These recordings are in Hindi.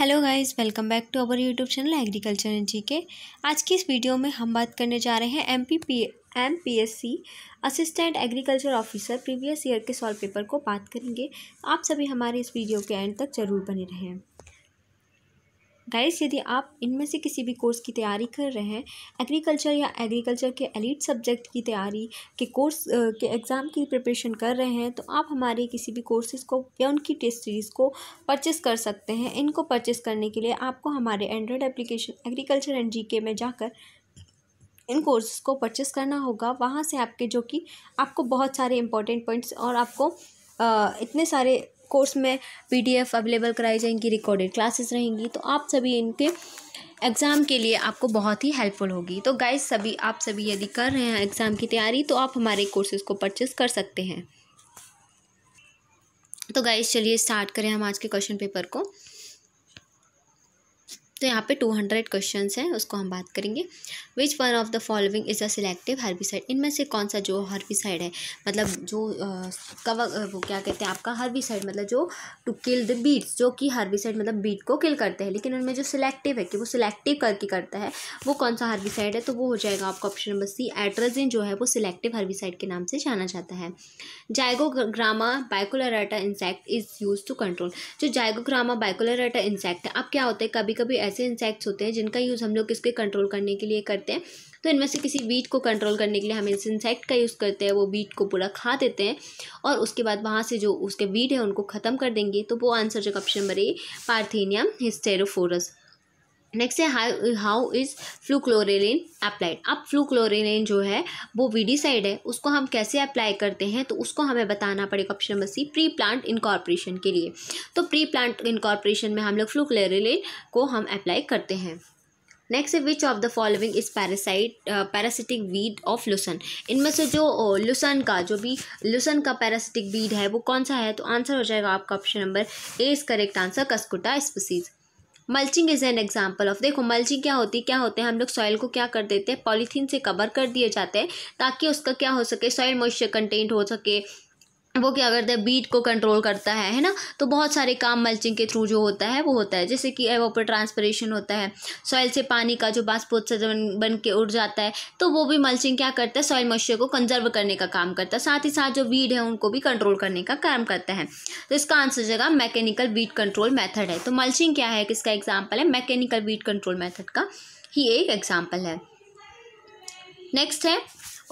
Hello guys welcome back to our YouTube channel agriculture and G के आज की इस वीडियो में हम बात करने जा रहे हैं M P P M P S C assistant agriculture officer previous year के सॉल्व पेपर को बात करेंगे आप सभी हमारे इस वीडियो के एंड तक ज़रूर बने रहें गाइस यदि आप इनमें से किसी भी कोर्स की तैयारी कर रहे हैं एग्रीकल्चर या एग्रीकल्चर के एलिट सब्जेक्ट की तैयारी के कोर्स के एग्ज़ाम की प्रिपरेशन कर रहे हैं तो आप हमारे किसी भी कोर्सेज़ को या उनकी टेस्ट सीरीज़ को परचेस कर सकते हैं इनको परचेस करने के लिए आपको हमारे Android application agriculture and G में जाकर इन कोर्सेज़ को परचेस करना होगा वहाँ से आपके जो कि आपको बहुत सारे इंपॉर्टेंट पॉइंट्स और आपको इतने सारे कोर्स में पीडीएफ अवेलेबल कराई जाएंगी रिकॉर्डेड क्लासेस रहेंगी तो आप सभी इनके एग्ज़ाम के लिए आपको बहुत ही हेल्पफुल होगी तो गाइज सभी आप सभी यदि कर रहे हैं एग्ज़ाम की तैयारी तो आप हमारे कोर्सेज़ को परचेज़ कर सकते हैं तो गाइज चलिए स्टार्ट करें हम आज के क्वेश्चन पेपर को तो यहाँ पे टू हंड्रेड क्वेश्चन हैं उसको हम बात करेंगे which one of the following is a selective herbicide इनमें से कौन सा जो हर्बिसाइड है मतलब जो कव वो क्या कहते हैं आपका हर्बिसाइड मतलब जो टू किल द बीट्स जो कि हर्बिसाइड मतलब बीट को किल करते हैं लेकिन उनमें जो सिलेक्टिव है कि वो सिलेक्टिव करके करता है वो कौन सा हर्बिसाइड है तो वो हो जाएगा आपका ऑप्शन नंबर सी एट्राजिन जो है वो सिलेक्टिव हर्बिसाइड के नाम से जाना जाता है Zygogramma bicolorata insect is use to control जो जायगोग्रामा बाइकुलराटा इंसेक्ट है अब क्या होता है कभी कभी ऐसे इंसेक्ट्स होते हैं जिनका यूज़ हम लोग किसके कंट्रोल करने के लिए करते हैं तो इनमें से किसी बीट को कंट्रोल करने के लिए हम इस इंसेक्ट का यूज़ करते हैं वो बीट को पूरा खा देते हैं और उसके बाद वहाँ से जो उसके बीट है उनको ख़त्म कर देंगे तो वो आंसर जो option number A Parthenium hysterophorus next है how how is fluchloralin applied अब फ्लूक्लोरिन जो है वो वीडीसाइड है उसको हम कैसे अप्लाई करते हैं तो उसको हमें बताना पड़ेगा option number C pre plant incorporation के लिए तो प्री प्लांट इनकॉर्पोरेशन में हम लोग फ्लूक्लोरिन को हम अप्लाई करते हैं next which of the following is parasite parasitic weed of lucerne इनमें से जो लुसन का जो भी लुसन का पैरासिटिक वीड है वो कौन सा है तो आंसर हो जाएगा आपका option number A is correct answer Cuscuta species mulching is an example of देखो मल्चिंग क्या होती क्या होते हैं हम लोग सॉइल को क्या कर देते हैं पॉलीथीन से कवर कर दिए जाते हैं ताकि उसका क्या हो सके सॉइल मॉइस्चर कंटेंट हो सके वो क्या करता है बीट को कंट्रोल करता है है ना तो बहुत सारे काम मल्चिंग के थ्रू जो होता है वो होता है जैसे कि एवोपर ट्रांसपरेशन होता है सॉइल से पानी का जो बाष्पोत्सर्जन बन के उड़ जाता है तो वो भी मल्चिंग क्या करता है सॉइल मॉइस्चर को कंजर्व करने का काम करता है साथ ही साथ जो वीड है उनको भी कंट्रोल करने का काम करता है तो इसका आंसर जगह मैकेनिकल वीट कंट्रोल मैथड है तो मल्चिंग क्या है किसका एग्जाम्पल है मैकेनिकल वीट कंट्रोल मैथड का ही एक एग्जाम्पल है नेक्स्ट है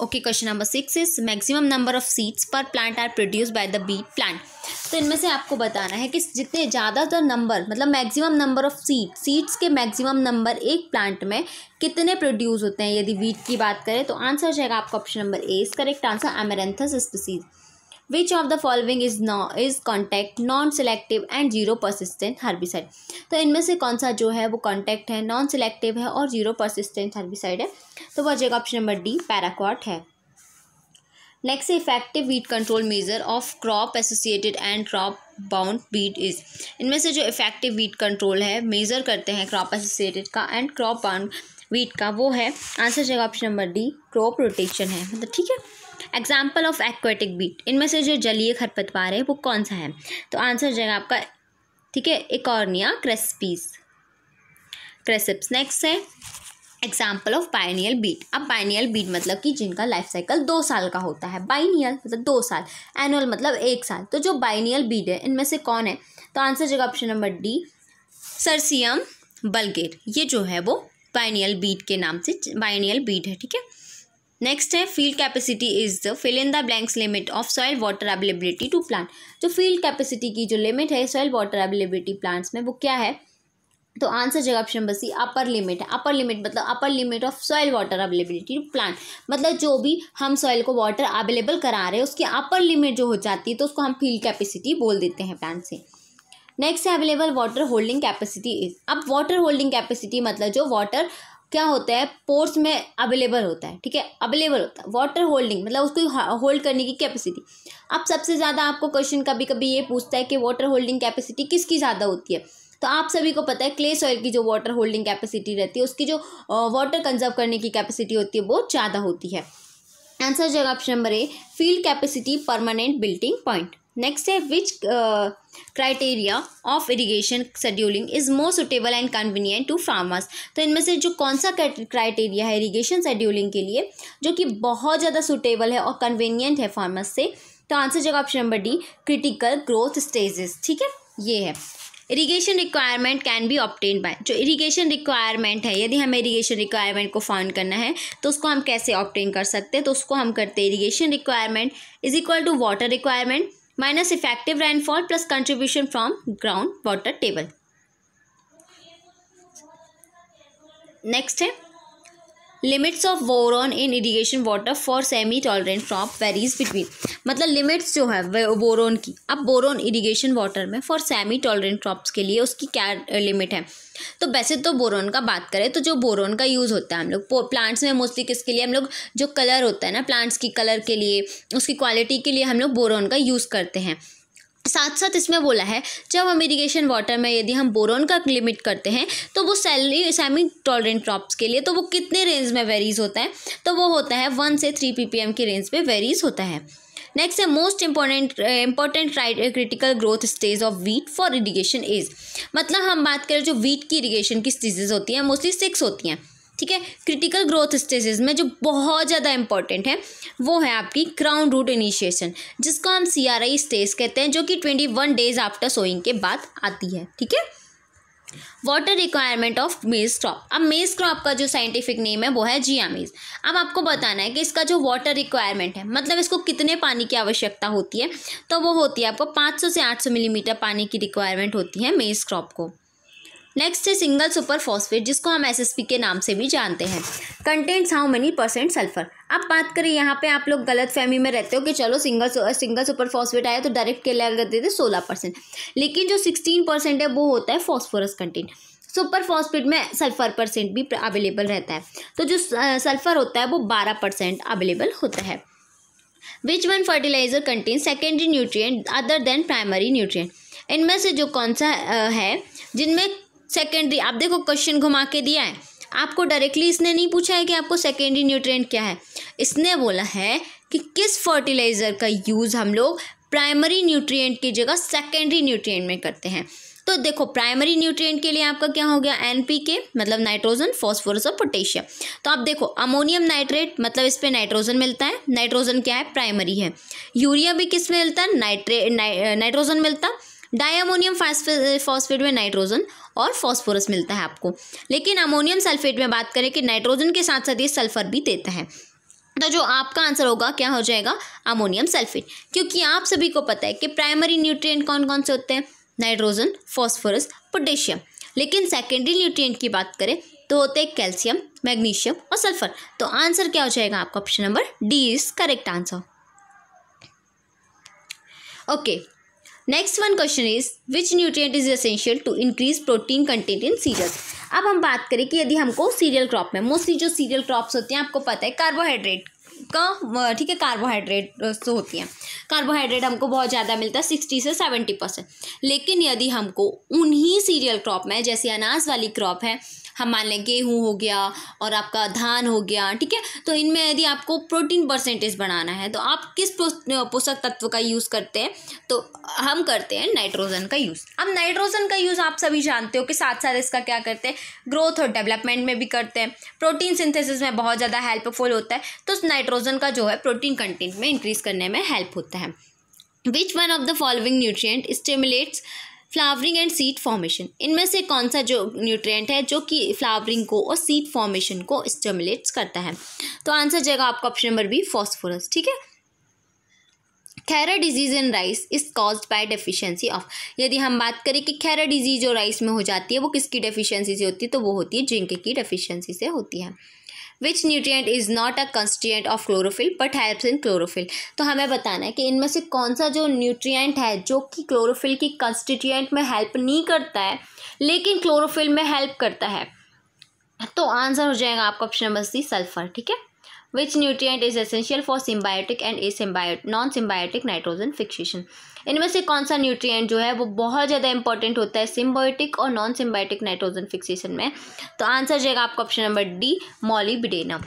okay question number six is maximum number of seeds per plant are produce by the B plant तो इनमें से आपको बताना है कि जितने ज़्यादातर नंबर मतलब maximum number of seed seeds के मैक्सिमम नंबर एक प्लांट में कितने प्रोड्यूस होते हैं यदि वीट की बात करें तो आंसर हो जाएगा आपका option number A is correct answer Amaranthus species which of the following is no is contact non selective and zero persistent herbicide तो इनमें से कौन सा जो है वो कॉन्टैक्ट है नॉन सेलेक्टिव है और जीरो परसिस्टेंट हर्बिसाइड है तो वह जाएगा ऑप्शन नंबर डी पैराक्वाट है next effective weed control measure of crop associated and crop bound weed is इनमें से जो इफेक्टिव वीट कंट्रोल है मेजर करते हैं क्रॉप एसोसिएटेड का एंड क्रॉप बाउंड वीट का वो है आंसर जाएगा option number D crop rotation है मतलब ठीक है एग्जाम्पल ऑफ एक्वेटिक बीट इनमें से जो जलीय खरपतवार है वो कौन सा है तो आंसर हो जाएगा आपका ठीक है इकॉर्निया क्रेसपीस क्रेसिप्स नेक्स्ट है एग्जाम्पल ऑफ बाइनियल बीट अब बाइनियल बीट मतलब कि जिनका लाइफ साइकिल दो साल का होता है बाइनियल मतलब दो साल एनुअल मतलब एक साल तो जो बाइनियल बीट है इनमें से कौन है तो आंसर जगह option number D Cirsium vulgare ये जो है वो बाइनियल बीट के नाम से बाइनियल बीट है ठीक है नेक्स्ट है field capacity is the fill in the blanks limit of soil water availability to plant जो फील्ड कैपेसिटी की जो लिमिट है सॉइल वाटर अवेलेबिलिटी प्लांट्स में वो क्या है तो आंसर जगह option number C upper limit है अपर लिमिट मतलब upper limit of soil water availability to plant मतलब जो भी हम सॉयल को वाटर अवेलेबल करा रहे हैं उसकी अपर लिमिट जो हो जाती है तो उसको हम फील्ड कैपेसिटी बोल देते हैं प्लांट से नेक्स्ट है available water holding capacity is अब वाटर होल्डिंग कैपेसिटी मतलब जो वाटर क्या होता है पोर्ट्स में अवेलेबल होता है ठीक है अवेलेबल होता है वाटर होल्डिंग मतलब उसको होल्ड करने की कैपेसिटी अब सबसे ज़्यादा आपको क्वेश्चन कभी कभी ये पूछता है कि वाटर होल्डिंग कैपेसिटी किसकी ज़्यादा होती है तो आप सभी को पता है क्ले सॉइल की जो वाटर होल्डिंग कैपेसिटी रहती है उसकी जो वाटर कंजर्व करने की कैपेसिटी होती है बहुत ज़्यादा होती है आंसर जगह option number A field capacity permanent wilting point next है which criteria of irrigation scheduling is more suitable and convenient to farmers तो इनमें से जो कौन सा क्राइटेरिया है इरीगेशन शेड्यूलिंग के लिए जो कि बहुत ज़्यादा सुटेबल है और कन्वीनियंट है फार्मर्स से तो आंसर जगह option number D critical growth stages ठीक है ये है irrigation requirement can be obtain by जो इरीगेशन रिक्वायरमेंट है यदि हमें इरीगेशन रिक्वायरमेंट को फाउंड करना है तो उसको हम कैसे ऑप्टेन कर सकते हैं तो उसको हम करते हैं irrigation requirement is equal to water requirement minus effective rainfall plus contribution from ground water table next है limits of boron in irrigation water for semi tolerant crop varies between मतलब लिमिट्स जो है बोरोन की अब बोरोन इरीगेशन वाटर में फॉर सेमी टॉलरेंट क्रॉप्स के लिए उसकी क्या लिमिट है तो वैसे तो बोरोन का बात करें तो जो बोरोन का यूज़ होता है हम लोग प्लांट्स में मोस्टली किसके लिए हम लोग जो कलर होता है ना प्लांट्स की कलर के लिए उसकी क्वालिटी के लिए हम लोग बोरोन का यूज़ करते हैं साथ साथ इसमें बोला है जब हम इरीगेशन वाटर में यदि हम बोरोन का लिमिट करते हैं तो वो सैलरी सेमी टॉलरेंट क्रॉप्स के लिए तो वो कितने रेंज में वेरीज होता है तो वो होता है वन से थ्री पीपीएम की रेंज में वेरीज होता है नेक्स्ट है most important important critical growth stage of wheat for irrigation is मतलब हम बात करें जो वीट की इरीगेशन की स्टेजेस होती हैं मोस्टली सिक्स होती हैं ठीक है क्रिटिकल ग्रोथ स्टेजेस में जो बहुत ज़्यादा इंपॉर्टेंट है वो है आपकी क्राउन रूट इनिशिएशन जिसको हम सी आर आई स्टेज कहते हैं जो कि twenty one days after sowing के बाद आती है ठीक है water requirement of maize crop अब मेज़ क्रॉप का जो साइंटिफिक नेम है वो है मेज अब आपको बताना है कि इसका जो वाटर रिक्वायरमेंट है मतलब इसको कितने पानी की आवश्यकता होती है तो वो होती है आपको पाँच से आठ मिलीमीटर पानी की रिक्वायरमेंट होती है मेज़ क्रॉप को नेक्स्ट है सिंगल सुपर फॉस्फेट जिसको हम एसएसपी के नाम से भी जानते हैं contents how many percent sulphur अब बात करें यहाँ पे आप लोग गलत फहमी में रहते हो कि चलो सिंगल सिंगल सुपर फॉस्फेट आया तो डायरेक्ट के लिए देते थे सोलह परसेंट लेकिन जो सिक्सटीन परसेंट है वो होता है फॉस्फोरस कंटेंट सुपर फॉस्फेट में सल्फर परसेंट भी अवेलेबल रहता है तो जो सल्फर होता है वो बारह परसेंट अवेलेबल होता है which one fertiliser content secondary nutrient other than primary nutrient इनमें से जो कौन सा है जिनमें सेकेंडरी आप देखो क्वेश्चन घुमा के दिया है आपको डायरेक्टली इसने नहीं पूछा है कि आपको सेकेंडरी न्यूट्रिएंट क्या है इसने बोला है कि किस फर्टिलाइज़र का यूज़ हम लोग प्राइमरी न्यूट्रिएंट की जगह सेकेंडरी न्यूट्रिएंट में करते हैं तो देखो प्राइमरी न्यूट्रिएंट के लिए आपका क्या हो गया एन के मतलब नाइट्रोजन फॉस्फोरस और पोटेशियम तो आप देखो अमोनियम नाइट्रेट मतलब इस पर नाइट्रोजन मिलता है नाइट्रोजन क्या है प्राइमरी है यूरिया भी किस में मिलता है नाइट्रे नाइट्रोजन मिलता डायमोनियम फॉस्फेट में नाइट्रोजन और फॉस्फोरस मिलता है आपको लेकिन अमोनियम सल्फेट में बात करें कि नाइट्रोजन के साथ साथ ये सल्फर भी देता है तो जो आपका आंसर होगा क्या हो जाएगा अमोनियम सल्फेट क्योंकि आप सभी को पता है कि प्राइमरी न्यूट्रिएंट कौन कौन से होते हैं नाइट्रोजन फॉस्फोरस पोटेशियम लेकिन सेकेंडरी न्यूट्रिएंट की बात करें तो होते हैं कैल्शियम मैग्नीशियम और सल्फर तो आंसर क्या हो जाएगा आपका option number D is correct answer okay next one question is which nutrient is essential to increase protein content in cereals अब हम बात करें कि यदि हमको सीरियल क्रॉप में मोस्टली जो सीरियल क्रॉप्स होते हैं आपको पता है कार्बोहाइड्रेट का ठीक है कार्बोहाइड्रेट होती हैं कार्बोहाइड्रेट हमको बहुत ज़्यादा मिलता है सिक्सटी से सेवेंटी परसेंट लेकिन यदि हमको उन्हीं सीरियल क्रॉप में जैसे अनाज वाली क्रॉप है हम मान लें गेहूँ हो गया और आपका धान हो गया ठीक है तो इनमें यदि आपको प्रोटीन परसेंटेज बढ़ाना है तो आप किस पोषक तत्व का यूज़ करते हैं तो हम करते हैं नाइट्रोजन का यूज़ अब नाइट्रोजन का यूज़ आप सभी जानते हो कि साथ साथ इसका क्या करते हैं ग्रोथ और डेवलपमेंट में भी करते हैं प्रोटीन सिंथेसिस में बहुत ज़्यादा हेल्पफुल होता है तो नाइट्रोजन का जो है प्रोटीन कंटेंट में इंक्रीज़ करने में हेल्प होता है which one of the following nutrient stimulates flowering and seed formation इनमें से कौन सा जो न्यूट्रिएंट है जो कि फ्लावरिंग को और सीड फॉर्मेशन को स्टमुलेट्स करता है तो आंसर जाएगा आपका ऑप्शन नंबर बी फॉस्फोरस ठीक है khaira disease in rice is cause by deficiency of यदि हम बात करें कि खैरा डिजीज जो राइस में हो जाती है वो किसकी डेफिशिएंसी से होती है तो वो होती है जिंक की डेफिशिएंसी से होती है which nutrient is not a constituent of chlorophyll but helps in chlorophyll तो हमें बताना है कि इनमें से कौन सा जो न्यूट्रियट है जो कि क्लोरोफिल की कंस्टिट्यूएंट में हेल्प नहीं करता है लेकिन क्लोरोफिल में हेल्प करता है तो आंसर हो जाएगा आपका ऑप्शन नंबर सी सल्फर ठीक है which nutrient is essential for symbiotic and a non symbiotic nitrogen fixation इनमें से कौन सा न्यूट्रिएंट जो है वो बहुत ज़्यादा इंपॉर्टेंट होता है सिम्बायोटिक और नॉन सिम्बायोटिक नाइट्रोजन फिक्सेशन में तो आंसर जाएगा आपका ऑप्शन नंबर डी मॉलीबिडेनम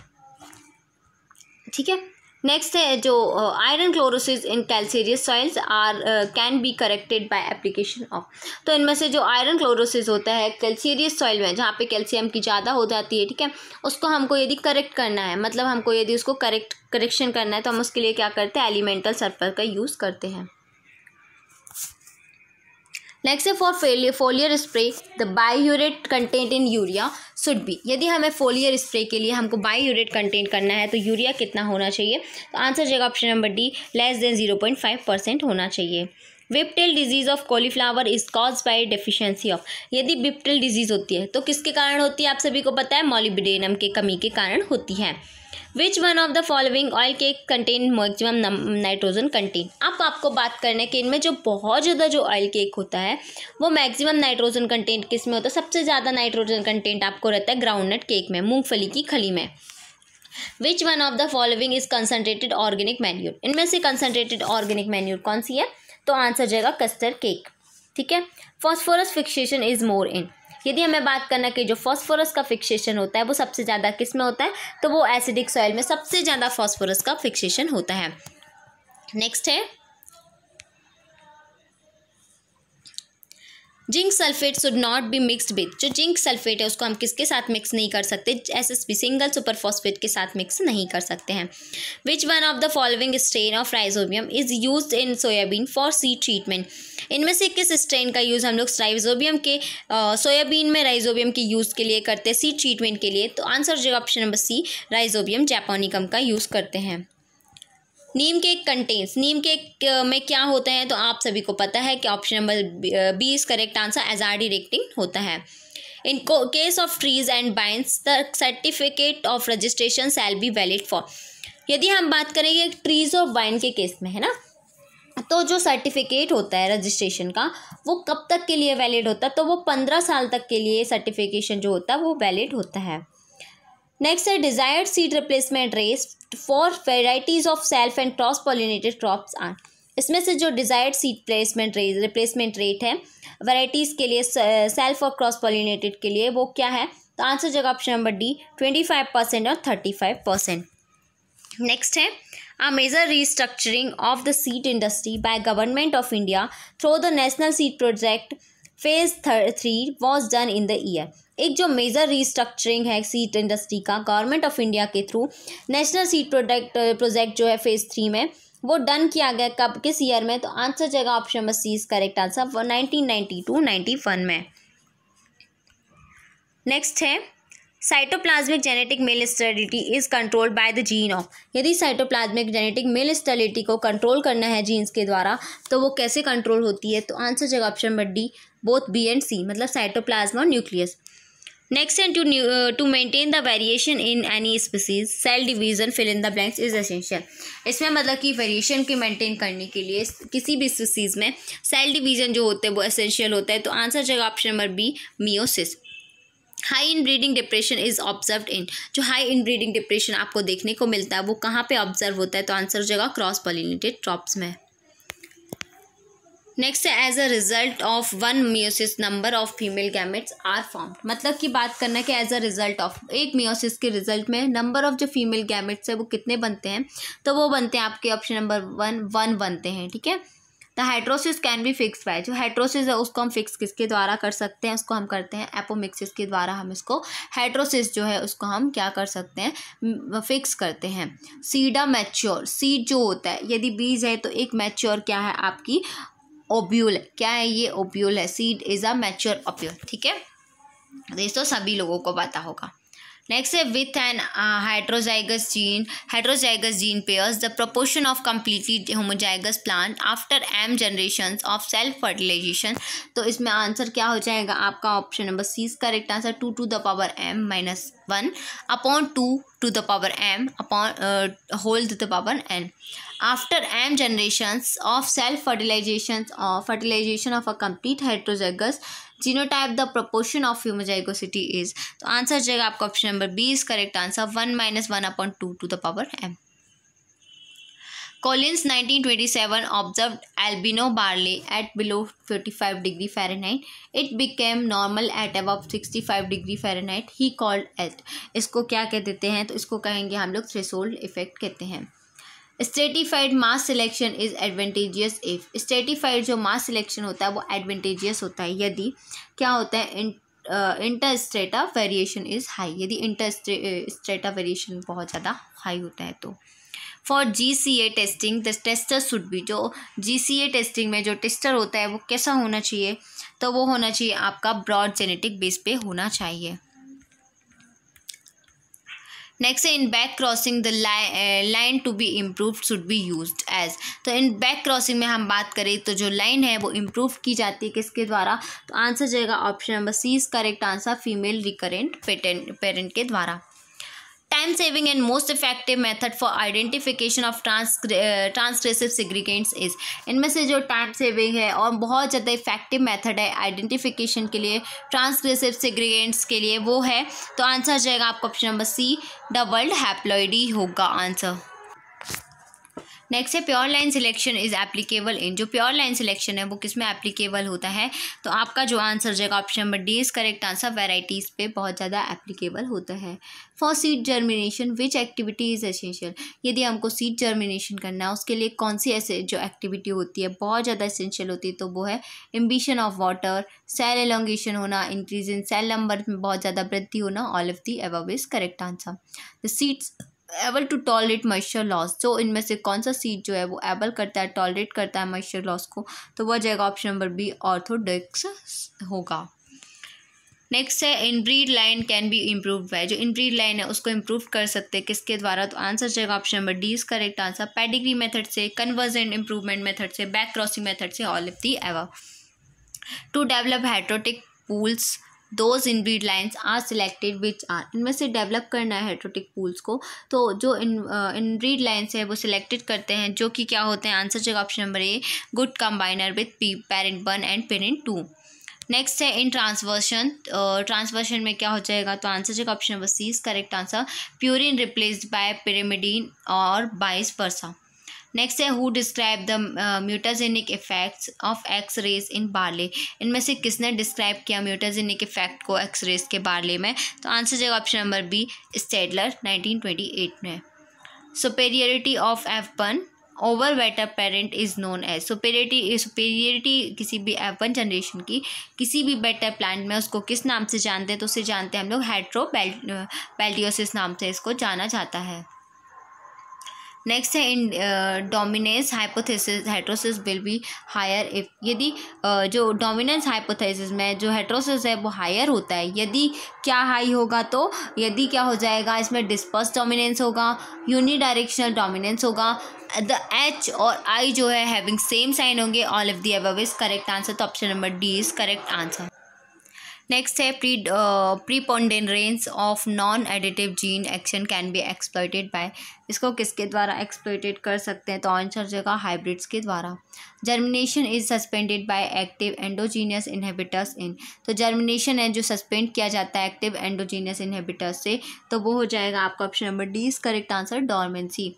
ठीक है नेक्स्ट है जो iron chlorosis in calcareous soils are can be corrected by application of तो इनमें से जो आयरन क्लोरोसिस होता है कैल्सीरियस सॉइल में जहाँ पे कैल्शियम की ज़्यादा हो जाती है ठीक है उसको हमको यदि करेक्ट करना है मतलब हमको यदि उसको करेक्ट करेक्शन करना है तो हम उसके लिए क्या करते हैं एलिमेंटल सर्फर का यूज़ करते हैं नेक्स्ट है for failure foliar spray the biuret content in urea should be यदि हमें फोलियर स्प्रे के लिए हमको बाई यूरेट कंटेंट करना है तो यूरिया कितना होना चाहिए तो आंसर जाएगा option number D less than zero point five percent होना चाहिए whiptail disease of cauliflower is cause by deficiency of यदि विपटेल डिजीज़ होती है तो किसके कारण होती है आप सभी को पता है मॉलिबिडेनम के कमी के कारण होती है which one of the following oil cake contain maximum nitrogen content अब आपको बात करने के इनमें जो बहुत ज़्यादा जो ऑयल केक होता है वो मैक्सिमम नाइट्रोजन कंटेंट किस में होता है सबसे ज़्यादा नाइट्रोजन कंटेंट आपको रहता है ग्राउंडनट केक में मूंगफली की खली में which one of the following is concentrated organic manure इनमें से कंसनट्रेटेड ऑर्गेनिक मैन्यूर कौन सी है तो आंसर जाएगा कस्टर केक ठीक है phosphorus fixation is more in यदि हमें बात करना कि जो फॉस्फोरस का फिक्सेशन होता है वो सबसे ज़्यादा किस में होता है तो वो एसिडिक सॉइल में सबसे ज़्यादा फॉस्फोरस का फिक्सेशन होता है नेक्स्ट है zinc sulphate should not be mixed with जो जिंक सल्फेट है उसको हम किसके साथ मिक्स नहीं कर सकते S S P single superphosphate के साथ मिक्स नहीं कर सकते हैं which one of the following strain of rhizobium is use in soybean for seed treatment इनमें से किस स्ट्रेन का यूज़ हम लोग राइजोबियम के सोयाबीन में राइजोबियम के यूज़ के लिए करते हैं सी ट्रीटमेंट के लिए तो आंसर जो option number C rhizobium japonicum का यूज़ करते हैं neem cake contents neem cake में क्या होते हैं तो आप सभी को पता है कि option number B is correct answer azadirachtin होता है in case of trees and vines the certificate of registration shall be valid for यदि हम बात करेंगे ट्रीज ऑफ वाइन के केस में है ना तो जो सर्टिफिकेट होता है रजिस्ट्रेशन का वो कब तक के लिए वैलिड होता है तो वो पंद्रह साल तक के लिए सर्टिफिकेशन जो होता है वो वैलिड होता है नेक्स्ट है desired seed replacement rates for varieties of self and cross pollinated crop are इसमें से जो desired seed placement rate replacement rate है वेराइटीज के लिए सेल्फ uh, और क्रॉस पॉलिनेटेड के लिए वो क्या है तो आंसर जगह option number D twenty five percent और थर्टी फाइव परसेंट नेक्स्ट है a major restructuring of the seed industry by government of India through the national seat project phase three was done in the year एक जो मेजर रीस्ट्रक्चरिंग है सीट इंडस्ट्री का गवर्नमेंट ऑफ इंडिया के through national seed product project जो है फेज़ थ्री में वो डन किया गया कब किस ईयर में तो आंसर जगह option number C is correct answer nineteen ninety two ninety one में नेक्स्ट है cytoplasmic genetic male sterility is controlled by the gene of यदि साइटोप्लाज्मिक जेनेटिक मेल स्टेरिलिटी को कंट्रोल करना है जीन्स के द्वारा तो वो कैसे कंट्रोल होती है तो आंसर जगह option number D both B and C मतलब साइटोप्लाज्मा और nucleus next and to to maintain the variation in any species cell division fill in the blanks is essential इसमें मतलब कि वेरिएशन के मेंटेन करने के लिए किसी भी स्पीसीज़ में सेल डिवीज़न जो होते हैं वो असेंशियल होता है तो आंसर जगह option number B meiosis high inbreeding depression is observe in जो हाई इन ब्रीडिंग डिप्रेशन आपको देखने को मिलता है वो कहाँ पर ऑब्जर्व होता है तो आंसर जगह क्रॉस पॉलिनेटेड ट्रॉप्स में नेक्स्ट है as a result of one meiosis number of female gametes are form मतलब की बात करना कि एज अ रिजल्ट ऑफ एक मियोसिस के रिजल्ट में नंबर ऑफ जो फीमेल गैमेट्स है वो कितने बनते हैं तो वो बनते हैं आपके ऑप्शन नंबर वन वन बनते हैं ठीक है the heterosis can be fix by जो हाइड्रोसिस है उसको हम फिक्स किसके द्वारा कर सकते हैं उसको हम करते हैं एपोमिक्सिस के द्वारा हम इसको हाइड्रोसिस जो है उसको हम क्या कर सकते हैं फिक्स करते हैं सीडा मैच्योर सीड जो होता है यदि बीज है तो एक मैच्योर क्या है आपकी ओब्यूल है क्या है ये ओब्यूल है seed is a mature ovule ठीक है तो ये तो सभी लोगों को पता होगा नेक्स्ट है with N heterozygous gene heterozygous gene pairs the proportion of completely homozygous plant after M generation of self fertilisation तो इसमें आंसर क्या हो जाएगा आपका option number C correct answer two to the power M minus one upon two to the power M upon whole the power N after M generation of self fertilisation fertilisation of a complete heterozygous genotype the proportion of homozygosity is तो आंसर जाएगा आपका option number B is correct answer one minus one upon two to the power M Collins 1927 barley at below at five degree Fahrenheit it became normal at अब sixty five degree Fahrenheit he called it इसको क्या कह देते हैं तो इसको कहेंगे हम लोग थ्रेसोल्ड इफेक्ट कहते हैं stratified mass selection is advantageous if stratified जो मास सिलेक्शन होता है वो एडवेंटेजियस होता है यदि क्या होता है inter strata variation is high यदि इंटर स्टेटा वेरिएशन बहुत ज़्यादा हाई होता है तो for G C A testing the tester should भी जो जी सी ए टेस्टिंग में जो टेस्टर होता है वो कैसा होना चाहिए तो वो होना चाहिए आपका ब्रॉड जेनेटिक बेस पे होना चाहिए नेक्स्ट है in back crossing the line to be improve should be use as तो इन बैक क्रॉसिंग में हम बात करें तो जो लाइन है वो इम्प्रूव की जाती है किसके द्वारा तो आंसर जाएगा option number C is correct answer female recurrent patent parent के द्वारा saving and most effective effective for identification of trans transgressive segregants is इनमें से जो टाइम सेविंग है और बहुत ज़्यादा इफेक्टिव मेथड है आइडेंटिफिकेशन के लिए ट्रांसग्रेसिव सिग्रीगेंट्स के लिए वो है तो आंसर जाएगा आपका option number C doubled haploidy होगा आंसर नेक्स्ट है pure line selection is applicable in जो प्योर लाइन सिलेक्शन है वो किस में एप्लीकेबल होता है तो आपका जो आंसर जाएगा option number D is correct answer varieties पे बहुत ज़्यादा एप्लीकेबल होता है for seed germination which activity is essential यदि हमको सीड जर्मिनेशन करना है उसके लिए कौन सी ऐसे जो एक्टिविटी होती है बहुत ज़्यादा एसेंशियल होती है तो वो है imbibition of water cell elongation होना इंक्रीज इन सेल नंबर में बहुत ज़्यादा वृद्धि होना all of the above is correct answer the seeds able to tolerate moisture loss जो इनमें से कौन सा सीड जो है वो एबल करता है टॉलरेट करता है मॉइस्चर लॉस को तो वह जाएगा ऑप्शन नंबर बी ऑर्थोडिक्स होगा नेक्स्ट है inbred line can be improve by जो इनब्रीड लाइन है उसको इम्प्रूव कर सकते हैं किसके द्वारा तो आंसर जाएगा option number D is correct answer pedigree method से कन्वर्जेंट इम्प्रूवमेंट मेथड से बैक क्रॉसिंग मेथड से all of the above to develop heterotic pools those inbred lines are selected which are इनमें से डेवलप करना है हेट्रोटिक पूल्स को तो जो इन इन ब्रीड लाइन्स है वो सिलेक्टेड करते हैं जो कि क्या होते हैं आंसर जगह option number A good combiner with P parent one and parent two next है इन ट्रांसवर्शन ट्रांसवर्शन में क्या हो जाएगा तो आंसर जगह option number C is correct answer purine replaced by pyrimidine और बाइस परसा नेक्स्ट है who describe the mutagenic effects of X rays in barley इनमें से किसने डिस्क्राइब किया म्यूटाजेनिक इफेक्ट को एक्स रेज के बार्ले में तो आंसर जाएगा ऑप्शन नंबर बी स्टेडलर 1928 में superiority of F one over better parent is known as superiority superiority किसी भी वन जनरेशन की किसी भी बेटर प्लांट में उसको किस नाम से जानते हैं तो उसे जानते हैं हम लोग हाइड्रो पेल्टियोसिस नाम से इसको जाना जाता है नेक्स्ट है in dominance hypothesis heterosis will be higher if यदि uh, जो डोमिनेंस हाइपोथेसिस में जो हेट्रोसिस है वो हायर होता है यदि क्या हाई होगा तो यदि क्या हो जाएगा इसमें डिस्पर्स डोमिनेंस होगा यूनिडायरेक्शनल डोमिनेंस होगा द एच और आई जो है हैविंग सेम साइन होंगे all of the above is correct answer तो option number D is correct answer next है pre preponderance of non additive gene action can be exploited by इसको किसके द्वारा एक्सप्लोइटेड कर सकते हैं तो आंसर जगह हाइब्रिड्स के द्वारा germination is suspended by active endogenous inhibitors इन तो जर्मिनेशन है जो सस्पेंड किया जाता है एक्टिव एंडोजीनियस इनहेबिटर्स से तो वो हो जाएगा आपका option number D is correct answer dormancy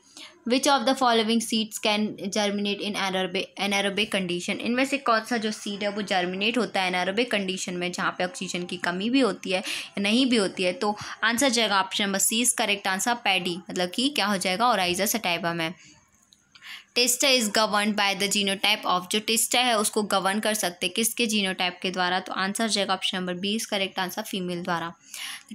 which of the following seeds can germinate in aerobic anaerobic condition इनमें से कौन सा जो सीड है वो जर्मिनेट होता है एनारोबिक कंडीशन में जहाँ पे ऑक्सीजन की कमी भी होती है या नहीं भी होती है तो आंसर जाएगा option number C is correct answer paddy मतलब कि क्या हो जाएगा और आइजा में testa is govern by the genotype of जो टेस्टा है उसको गवर्न कर सकते हैं किसके जीनोटाइप के द्वारा तो आंसर जाएगा option number B is correct answer female द्वारा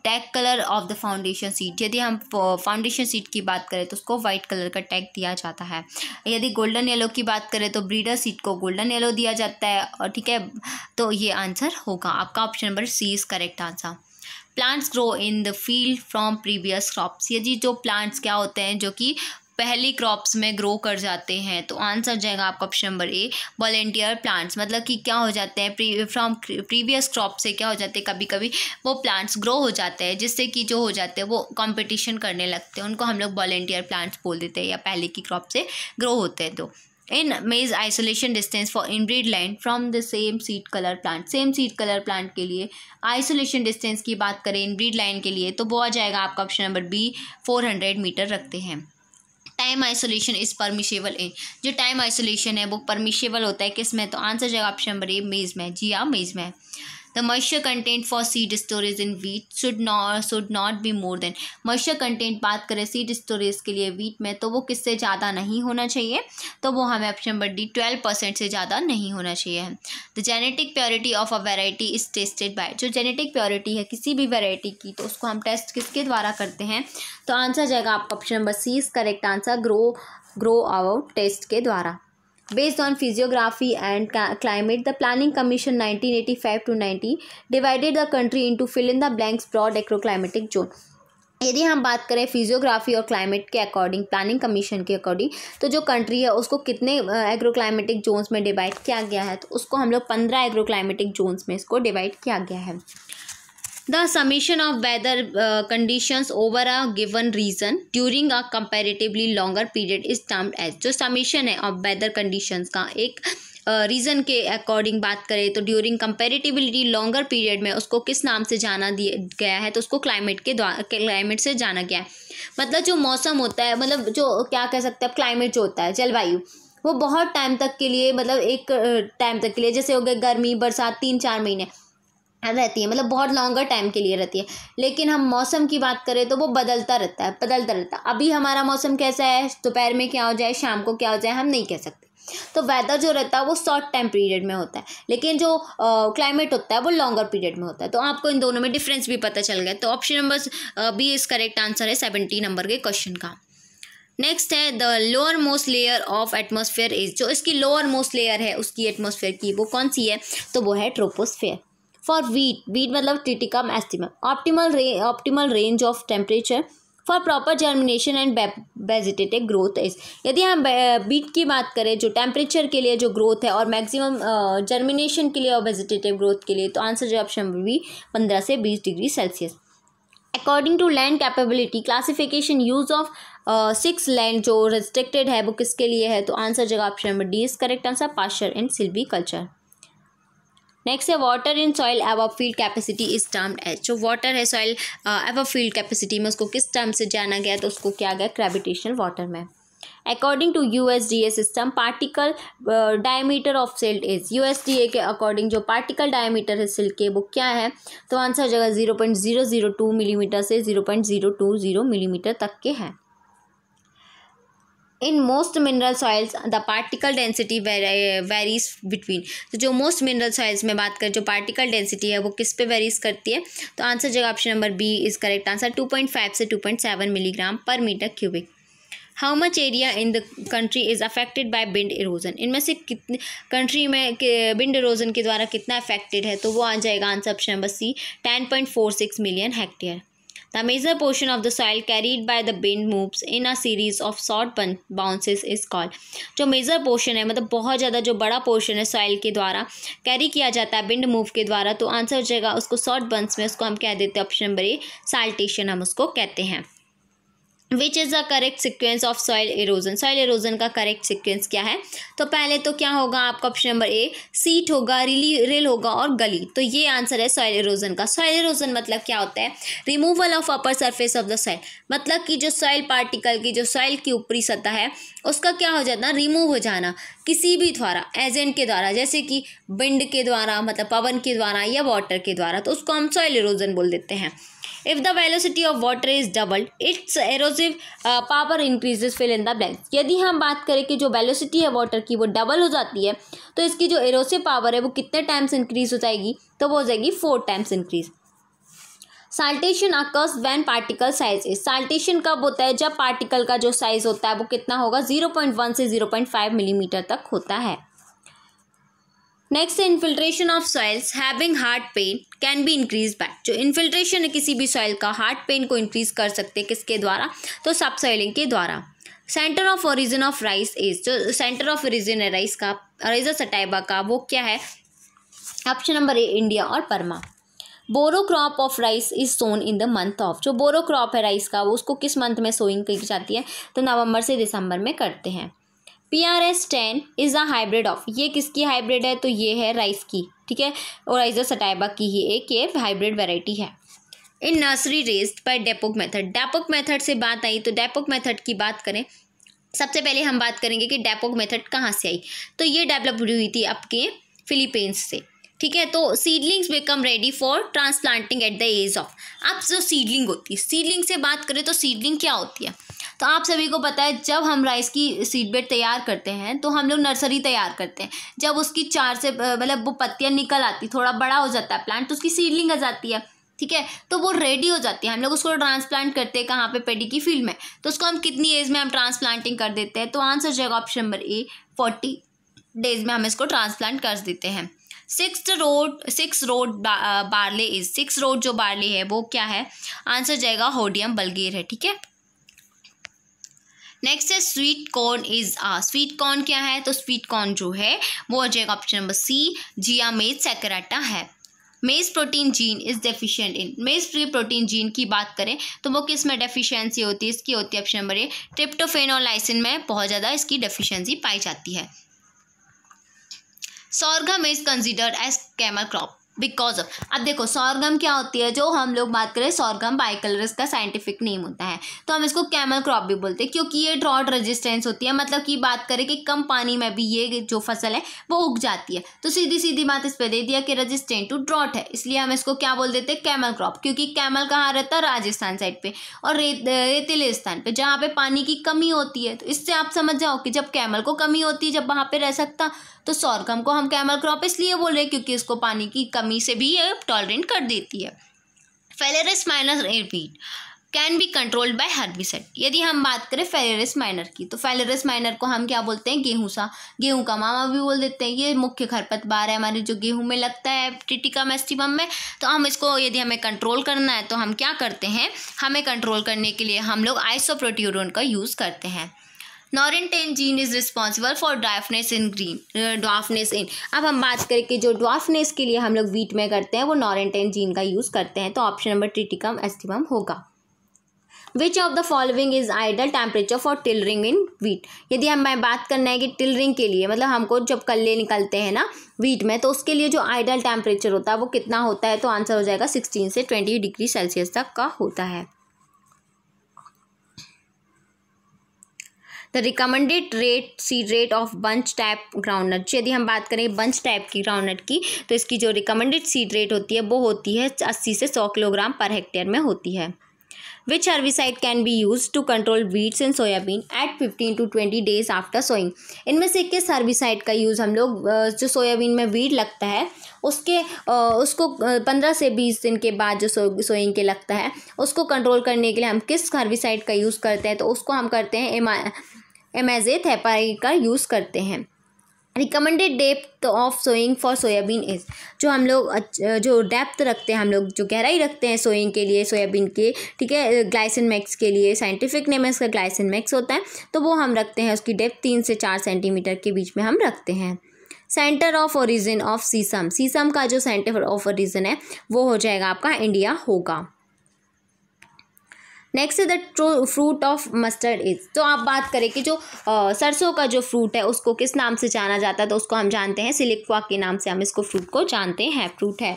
tag colour of the foundation seed यदि हम फाउंडेशन सीट की बात करें तो उसको व्हाइट कलर का टैग दिया जाता है यदि गोल्डन येलो की बात करें तो ब्रीडर सीट को गोल्डन येलो दिया जाता है और ठीक है तो ये आंसर होगा आपका option number C is correct answer plants grow in the field from previous crops यदि जो प्लांट्स क्या होते हैं जो कि पहली क्रॉप्स में ग्रो कर जाते हैं तो आंसर जाएगा आपका option number A volunteer plants मतलब कि क्या हो जाते हैं फ्रॉम प्रीवियस क्रॉप से क्या हो जाते हैं कभी कभी वो प्लांट्स ग्रो हो जाते हैं जिससे कि जो हो जाते हैं वो कंपटीशन करने लगते हैं उनको हम लोग वॉलेंटियर प्लांट्स बोल देते हैं या पहले की क्रॉप से ग्रो होते हैं तो in maize isolation distance for inbred line from the same seed colour plant same seed colour plant के लिए आइसोलेशन डिस्टेंस की बात करें इनब्रीड लाइन के लिए तो वो आ जाएगा आपका option number B four hundred metre रखते हैं time isolation is permissible in जो टाइम आइसोलेशन है वो परमिशेबल होता है किस में तो आंसर जाएगा ऑप्शन नंबर ए मेज़ में जी हाँ मेज़ में The moisture content for seed storage in wheat should not should not be more than moisture content बात करें seed storage के लिए wheat में तो वो किससे ज़्यादा नहीं होना चाहिए तो वो हमें option number D twelve percent से ज़्यादा नहीं होना चाहिए the genetic purity of a variety is tested by जो जेनेटिक प्योरिटी है किसी भी वेराइटी की तो उसको हम टेस्ट किसके द्वारा करते हैं तो आंसर जाएगा आपका option number C is correct answer grow grow out test के द्वारा based on physiography and climate the planning commission 1985 to 90 divided the country into fill in the blanks broad agroclimatic zone यदि हम बात करें फिजियोग्राफी और क्लाइमेट के अकॉर्डिंग प्लानिंग कमीशन के अकॉर्डिंग तो जो कंट्री है उसको कितने एग्रो क्लाइमेटिक जोन्स में डिवाइड किया गया है तो उसको हम लोग पंद्रह एग्रो क्लाइमेटिक जोन्स में इसको डिवाइड किया गया है the summation of weather condition over a given region during a comparatively longer period is is as जो समीशन है ऑफ वेदर कंडीशन का एक रीज़न uh, के अकॉर्डिंग बात करें तो ड्यूरिंग कंपेरेटिवली लॉन्गर पीरियड में उसको किस नाम से जाना दिया गया है तो उसको क्लाइमेट के द्वारा क्लाइमेट से जाना गया है मतलब जो मौसम होता है मतलब जो क्या कह सकते हैं क्लाइमेट जो होता है जलवायु वो बहुत टाइम तक के लिए मतलब एक टाइम uh, तक के लिए जैसे हो गए गर्मी बरसात तीन चार महीने रहती है मतलब बहुत लॉन्गर टाइम के लिए रहती है लेकिन हम मौसम की बात करें तो वो बदलता रहता है बदलता रहता है अभी हमारा मौसम कैसा है दोपहर में क्या हो जाए शाम को क्या हो जाए हम नहीं कह सकते तो वेदर जो रहता है वो शॉर्ट टाइम पीरियड में होता है लेकिन जो क्लाइमेट होता है वो लॉन्गर पीरियड में होता है तो आपको इन दोनों में डिफरेंस भी पता चल गया तो option number B is correct answer है सेवेंटी नंबर के क्वेश्चन का नेक्स्ट है the lower most layer of atmosphere is जो इसकी लोअर मोस्ट लेयर है उसकी एटमोसफेयर की वो कौन सी है तो वो है ट्रोपोस्फेयर फॉर वीट वीट मतलब ट्रिटिकम एस्टिमम ऑप्टिमल रे optimal range of temperature for proper germination and vegetative growth is यदि हम बीट की बात करें जो टेम्परेचर के लिए जो ग्रोथ है और मैक्सिमम जर्मिनेशन के लिए और वेजिटेटिव ग्रोथ के लिए तो आंसर जो ऑप्शन बी पंद्रह से बीस degree Celsius according to land capability classification use of six land जो रिस्ट्रिक्टेड है वो किसके लिए है तो आंसर जगह option number D is correct answer pasture and silviculture next है water in soil above field capacity is termed as जो वाटर है सॉइल एवब फील्ड कैपेसिटी में उसको किस टर्म से जाना गया तो उसको क्या गया ग्रेविटेशन वाटर में according to U S D A system particle diameter of silt is U S D A के अकॉर्डिंग जो पार्टिकल डायमीटर है सिल्ट के वो क्या है तो आंसर जगह zero point zero zero two millimetre से zero point zero two zero millimetre तक के हैं in most mineral soils the particle density varies between तो जो मोस्ट मिनरल सॉइल्स में बात करें जो पार्टिकल डेंसिटी है वो किस पे वेरीज करती है तो आंसर जगह option number B is correct answer two point five से two point seven milligram per metre cubic how much area in the country is affected by wind erosion इनमें से कितने कंट्री में बिंड इरोजन के द्वारा कितना अफेक्टेड है तो वो आ जाएगा answer option number C ten point four six million hectare The major portion of the soil carried by the wind moves in a series of short bounces is called. जो major portion है मतलब बहुत ज़्यादा जो बड़ा portion है soil के द्वारा carry किया जाता है wind move के द्वारा तो answer हो जाएगा उसको short bunts में उसको हम कह देते हैं option number ए साल्टेशन हम उसको कहते हैं which is the correct sequence of soil erosion soil erosion का करेक्ट सिक्वेंस क्या है तो पहले तो क्या होगा आपका ऑप्शन नंबर ए सीट होगा रिली रिल होगा और गली तो ये आंसर है सॉइल इरोजन का सॉइल इरोजन मतलब क्या होता है removal of upper surface of the soil मतलब कि जो सॉइल पार्टिकल की जो सॉइल की ऊपरी सतह है उसका क्या हो जाता है रिमूव हो जाना किसी भी द्वारा एजेंट के द्वारा जैसे कि विंड के द्वारा मतलब पवन के द्वारा या वाटर के द्वारा तो उसको हम सॉइल इरोजन बोल देते हैं if the velocity of water is doubled its erosive power power fill in the blank यदि हम बात करें कि जो वेलोसिटी है वाटर की वो डबल हो जाती है तो इसकी जो एरोसिव पावर है वो कितने टाइम्स इंक्रीज हो जाएगी तो वो हो जाएगी four times increase saltation occurs when particle size is saltation कब होता है जब पार्टिकल का जो साइज होता है वो कितना होगा जीरो पॉइंट वन से जीरो पॉइंट फाइव मिलीमीटर तक होता है next infiltration of soils having hard pan can be increase by जो इन्फिल्ट्रेशन है किसी भी सॉइल का हार्ट पेन को इंक्रीज कर सकते हैं किसके द्वारा तो सब सॉइलिंग के द्वारा centre of origin of rice is जो सेंटर ऑफ ओरिजिन है राइस का राइजा सटाइबा का वो क्या है ऑप्शन नंबर ए इंडिया और Burma boro crop of rice is sown in the month of जो बोरो क्रॉप है राइस का वो उसको किस मंथ में सोइंग की जाती है तो नवंबर से दिसंबर में करते हैं P R S ten is a hybrid of ये किसकी हाइब्रिड है तो ये है राइस की ठीक है और राइजा सटाइबा की ही एक ये हाइब्रिड वेराइटी है in nursery raised by dapog method dapog method से बात आई तो डेपोक मेथड की बात करें सबसे पहले हम बात करेंगे कि डेपोक मेथड कहाँ से आई तो ये डेवलप हुई थी आपके फिलीपींस से ठीक है तो seedlings become ready for transplanting at the age of अब जो सीडलिंग होती है सीडलिंग से बात करें तो सीडलिंग क्या होती है तो आप सभी को पता है जब हम राइस की सीड बेड तैयार करते हैं तो हम लोग नर्सरी तैयार करते हैं जब उसकी चार से मतलब वो पत्तियाँ निकल आती थोड़ा बड़ा हो जाता है प्लांट तो उसकी सीडलिंग आ जाती है ठीक है तो वो रेडी हो जाती है हम लोग उसको ट्रांसप्लांट करते हैं कहाँ पे पेडी की फील्ड में तो उसको हम कितनी एज में हम ट्रांसप्लांटिंग कर देते हैं तो आंसर जाएगा option number A forty days में हम इसको ट्रांसप्लांट कर देते हैं six row six row barley is six row जो बार्ले है वो क्या है आंसर जाएगा होडियम बलगेर है ठीक है नेक्स्ट है sweet corn is a sweet corn क्या है तो स्वीट कॉर्न जो है वो हो जाएगा ऑप्शन नंबर सी जिया मेज सेक्राटा है maize protein gene is deficient in maize free protein gene की बात करें तो वो किस में डेफिशिएंसी होती है इसकी होती है ऑप्शन नंबर ए ट्रिप्टोफेनोलाइसिन में बहुत ज़्यादा इसकी डेफिशिएंसी पाई जाती है sorghum is considered as camel crop because of अब देखो सौरगम क्या होती है जो हम लोग बात करें सौरगम बाइकलरस का साइंटिफिक नेम होता है तो हम इसको कैमल क्रॉप भी बोलते हैं क्योंकि ये ड्रॉट रेजिस्टेंस होती है मतलब कि बात करें कि कम पानी में भी ये जो फसल है वो उग जाती है तो सीधी सीधी बात इस पर दे दिया कि रजिस्टेंट टू ड्रॉट है इसलिए हम इसको क्या बोल देते हैं कैमल क्रॉप क्योंकि कैमल कहाँ रहता है राजस्थान साइड पर और रेत रेतीले स्थान पर जहाँ पर पानी की कमी होती है तो इससे आप समझ जाओ कि जब कैमल को कमी होती है जब वहाँ पर रह सकता तो सौरगम को हम कैमल क्रॉप इसलिए बोल रहे हैं क्योंकि इसको पानी की कमी से भी ये टॉलरेंट कर देती है फेलेरिस माइनस एयरपीट can be controlled by herbicide यदि हम बात करें फेलेरिस माइनर की तो फेलेरिस माइनर को हम क्या बोलते हैं गेहूँ सा गेहूँ का मामा भी बोल देते हैं ये मुख्य खरपतवार है हमारे जो गेहूँ में लगता है टिटिका मेस्टिबम में तो हम इसको यदि हमें कंट्रोल करना है तो हम क्या करते हैं हमें कंट्रोल करने के लिए हम लोग आइसोप्रोट्यूरोन का यूज़ करते हैं Norin ten gene is responsible for dwarfness in green dwarfness in अब हम बात करें कि जो ड्राफनेस के लिए हम लोग वीट में करते हैं वो नॉरेंटेन जीन का यूज़ करते हैं तो ऑप्शन नंबर ट्रिटिकम एस्टिमम होगा which of the following is ideal temperature for tillering in wheat यदि हम मैं बात करना है कि टिलरिंग के लिए मतलब हमको जब कल्ले निकलते हैं ना वीट में तो उसके लिए जो आइडल टेम्परेचर होता है वो कितना होता है तो आंसर हो जाएगा सिक्सटीन से ट्वेंटी डिग्री सेल्सियस तक का होता है the recommended rate seed rate of bunch type groundnut यदि हम बात करें बंच टाइप की ग्राउंडनट की तो इसकी जो रिकमेंडेड सीड रेट होती है वो होती है अस्सी से सौ किलोग्राम पर हेक्टेयर में होती है which herbicide can be use to control weeds in soybean at fifteen to twenty days after sowing इनमें से किस हर्विसाइड का यूज़ हम लोग जो सोयाबीन में वीड लगता है उसके उसको पंद्रह से बीस दिन के बाद जो सोइंग के लगता है उसको कंट्रोल करने के लिए हम किस हर्विसाइड का यूज़ करते हैं तो उसको हम करते हैं एम एमाजेथेपाई का यूज़ करते हैं recommended depth of sowing for soybean is जो हम लोग जो डेप्थ रखते हैं हम लोग जो गहराई रखते हैं सोइंग के लिए सोयाबीन के ठीक है ग्लाइसिन मैक्स के लिए साइंटिफिक नेम है इसका ग्लाइसिन मैक्स होता है तो वो हम रखते हैं उसकी डेप्थ तीन से चार सेंटीमीटर के बीच में हम रखते हैं centre of origin of sesame sesame का जो सेंटर ऑफ ओरिजिन है वो हो जाएगा आपका इंडिया होगा next the true fruit of mustard is तो आप बात करें कि जो आ, सरसों का जो फ्रूट है उसको किस नाम से जाना जाता है तो उसको हम जानते हैं सिलिक्वा के नाम से हम इसको फ्रूट को जानते हैं फ्रूट है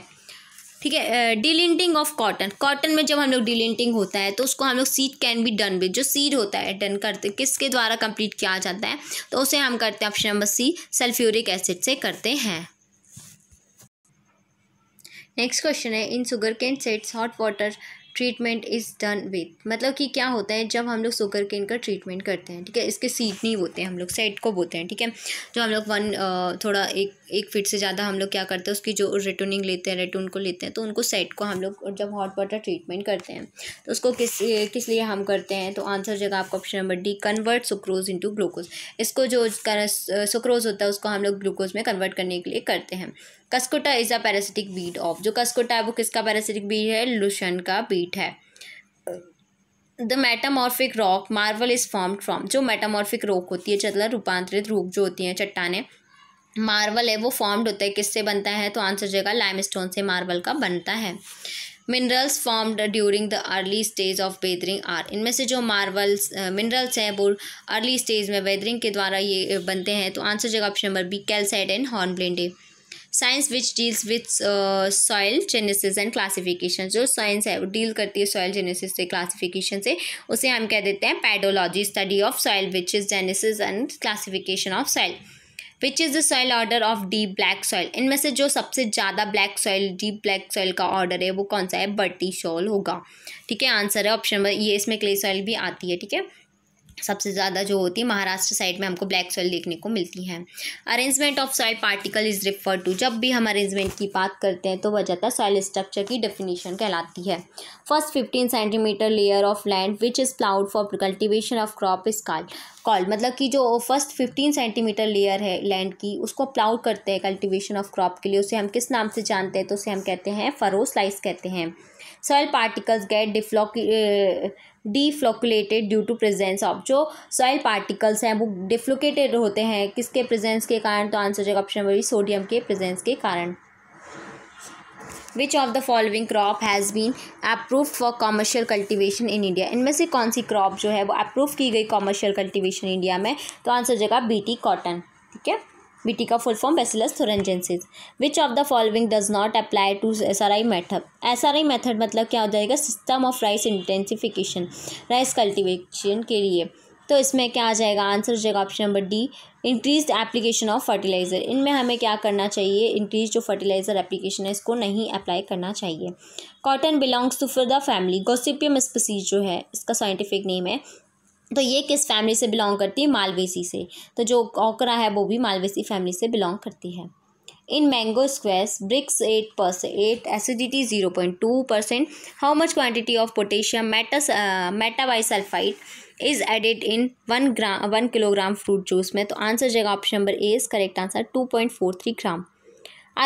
ठीक है डिलिंटिंग ऑफ कॉटन कॉटन में जब हम लोग डिलिंटिंग होता है तो उसको हम लोग seed can be done with जो सीड होता है डन करते किसके द्वारा कंप्लीट किया जाता है तो उसे हम करते हैं option number C sulphuric acid से करते हैं नेक्स्ट क्वेश्चन है in sugarcane setts hot water treatment is done with मतलब कि क्या होता है जब हम लोग सुगर के इनका ट्रीटमेंट करते हैं ठीक है इसके सीट नहीं बोते हैं हम लोग सेट को बोते हैं ठीक है जो हम लोग वन थोड़ा एक एक फिट से ज़्यादा हम लोग क्या करते हैं उसकी जो रिटर्निंग लेते हैं रेटून को लेते हैं तो उनको सेट को हम लोग जब हॉट वाटर ट्रीटमेंट करते हैं तो उसको किस किस लिए हम करते हैं तो आंसर जगह आपका option number D convert sucrose into glucose इसको जो सुक्रोज होता है उसको हम लोग ग्लूकोज में कन्वर्ट करने के लिए करते हैं Cuscuta is a parasitic weed of जो कस्कोटा है वो किसका पैरासिटिक बीट है लुशन का बीट है the metamorphic rock marble is form from जो मेटामॉर्फिक रॉक होती है चतला रूपांतरित रूप जो होती हैं चट्टाने मार्वल है वो फॉर्म्ड होता है किससे बनता है तो आंसर जगह लाइम स्टोन से मार्वल का बनता है minerals formed during the early stage of weathering are इनमें से जो मार्वल्स मिनरल्स हैं वो अर्ली स्टेज में वेदरिंग के द्वारा ये बनते हैं तो आंसर जगह option number B calcite and hornblende science which deals with soil genesis and classification जो साइंस है वो डील करती है सॉयल जेनेसिस से क्लासिफिकेशन से उसे हम कह देते हैं pedology study of soil which is genesis and classification of soil which is the soil order of deep black soil इनमें से जो सबसे ज़्यादा black soil deep black soil का ऑर्डर है वो कौन सा है बर्टी शॉल होगा ठीक है आंसर है ऑप्शन नंबर ये इसमें क्ले सॉयल भी आती है ठीक है सबसे ज़्यादा जो होती है महाराष्ट्र साइड में हमको ब्लैक सॉइल देखने को मिलती है arrangement of soil particle is refer to जब भी हम अरेंजमेंट की बात करते हैं तो वह जाता है सॉइल स्ट्रक्चर की डेफिनेशन कहलाती है first fifteen centimetre layer of land which is ploughed for cultivation of crop is call call मतलब कि जो फर्स्ट फिफ्टीन सेंटीमीटर लेयर है लैंड की उसको प्लाउड करते हैं कल्टिवेशन ऑफ क्रॉप के लिए उसे हम किस नाम से जानते हैं तो उसे हम कहते हैं फरोज लाइस कहते हैं soil particles get get deflocculated due to presence of जो सॉयल पार्टिकल्स हैं वो डिफ्लोकेटेड होते हैं किसके प्रेजेंस के कारण तो आंसर जाएगा ऑप्शन नंबर सोडियम के प्रेजेंस के कारण which of the following crop has been approve for commercial cultivation in India इनमें से कौन सी क्रॉप जो है वो अप्रूव की गई कॉमर्शियल कल्टिवेशन इंडिया में तो आंसर जगह टी कॉटन ठीक है बीटी का full form bacillus thuringiensis which of the following does not apply to S R I method S R I method मतलब क्या हो जाएगा system of rice intensification rice cultivation के लिए तो इसमें क्या आ जाएगा आंसर हो जाएगा option number D increase application of fertiliser इनमें हमें क्या करना चाहिए इंक्रीज जो फर्टिलाइज़र एप्लीकेशन है इसको नहीं अप्लाई करना चाहिए cotton belongs to for the family gossypium species जो है इसका साइंटिफिक नेम है तो ये किस फैमिली से बिलोंग करती है मालवेसी से तो जो ओकरा है वो भी मालवेसी फैमिली से बिलोंग करती है in mango squash brix eight percent eight acidity zero point two percent how much quantity of potassium metas metabisulphite is added in one gram one kilogram fruit juice में तो आंसर जगह option number A is correct answer two point four three gram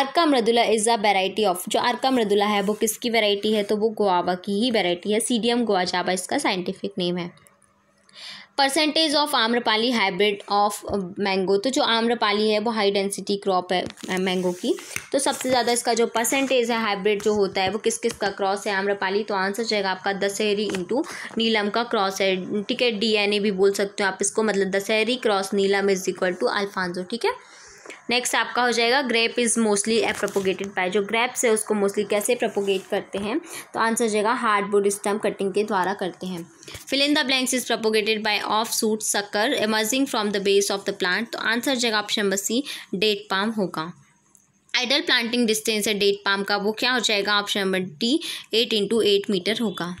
Arka Mridula is a variety of जो अर्का मृदुला है वो किसकी वेराइटी है तो वो गोआवा की ही वेराइटी है सीडियम गोआजावा इसका साइंटिफिक नेम है percentage of Amrapali hybrid of mango तो जो आम्रपाली है वो हाई डेंसिटी क्रॉप है मैंगो uh, की तो सबसे ज़्यादा इसका जो परसेंटेज है हाइब्रिड जो होता है वो किस किस का क्रॉस है आम्रपाली तो आंसर जाएगा आपका दशहरी इंटू नीलम का क्रॉस है ठीक है डी भी बोल सकते हो आप इसको मतलब Dasheri cross Neelam is equal to Alphonso ठीक है नेक्स्ट आपका हो जाएगा grape is mostly propagated by जो ग्रेप्स है उसको मोस्टली कैसे प्रोपोगेट करते हैं तो आंसर हो जाएगा हार्डवुड स्टम्प कटिंग के द्वारा करते हैं fill in the blanks is propagated by offshoot sucker emerging from the base of the plant तो आंसर हो जाएगा option number C date palm होगा आइडल प्लांटिंग डिस्टेंस है डेट पाम का वो क्या हो जाएगा option number D eight into eight metre होगा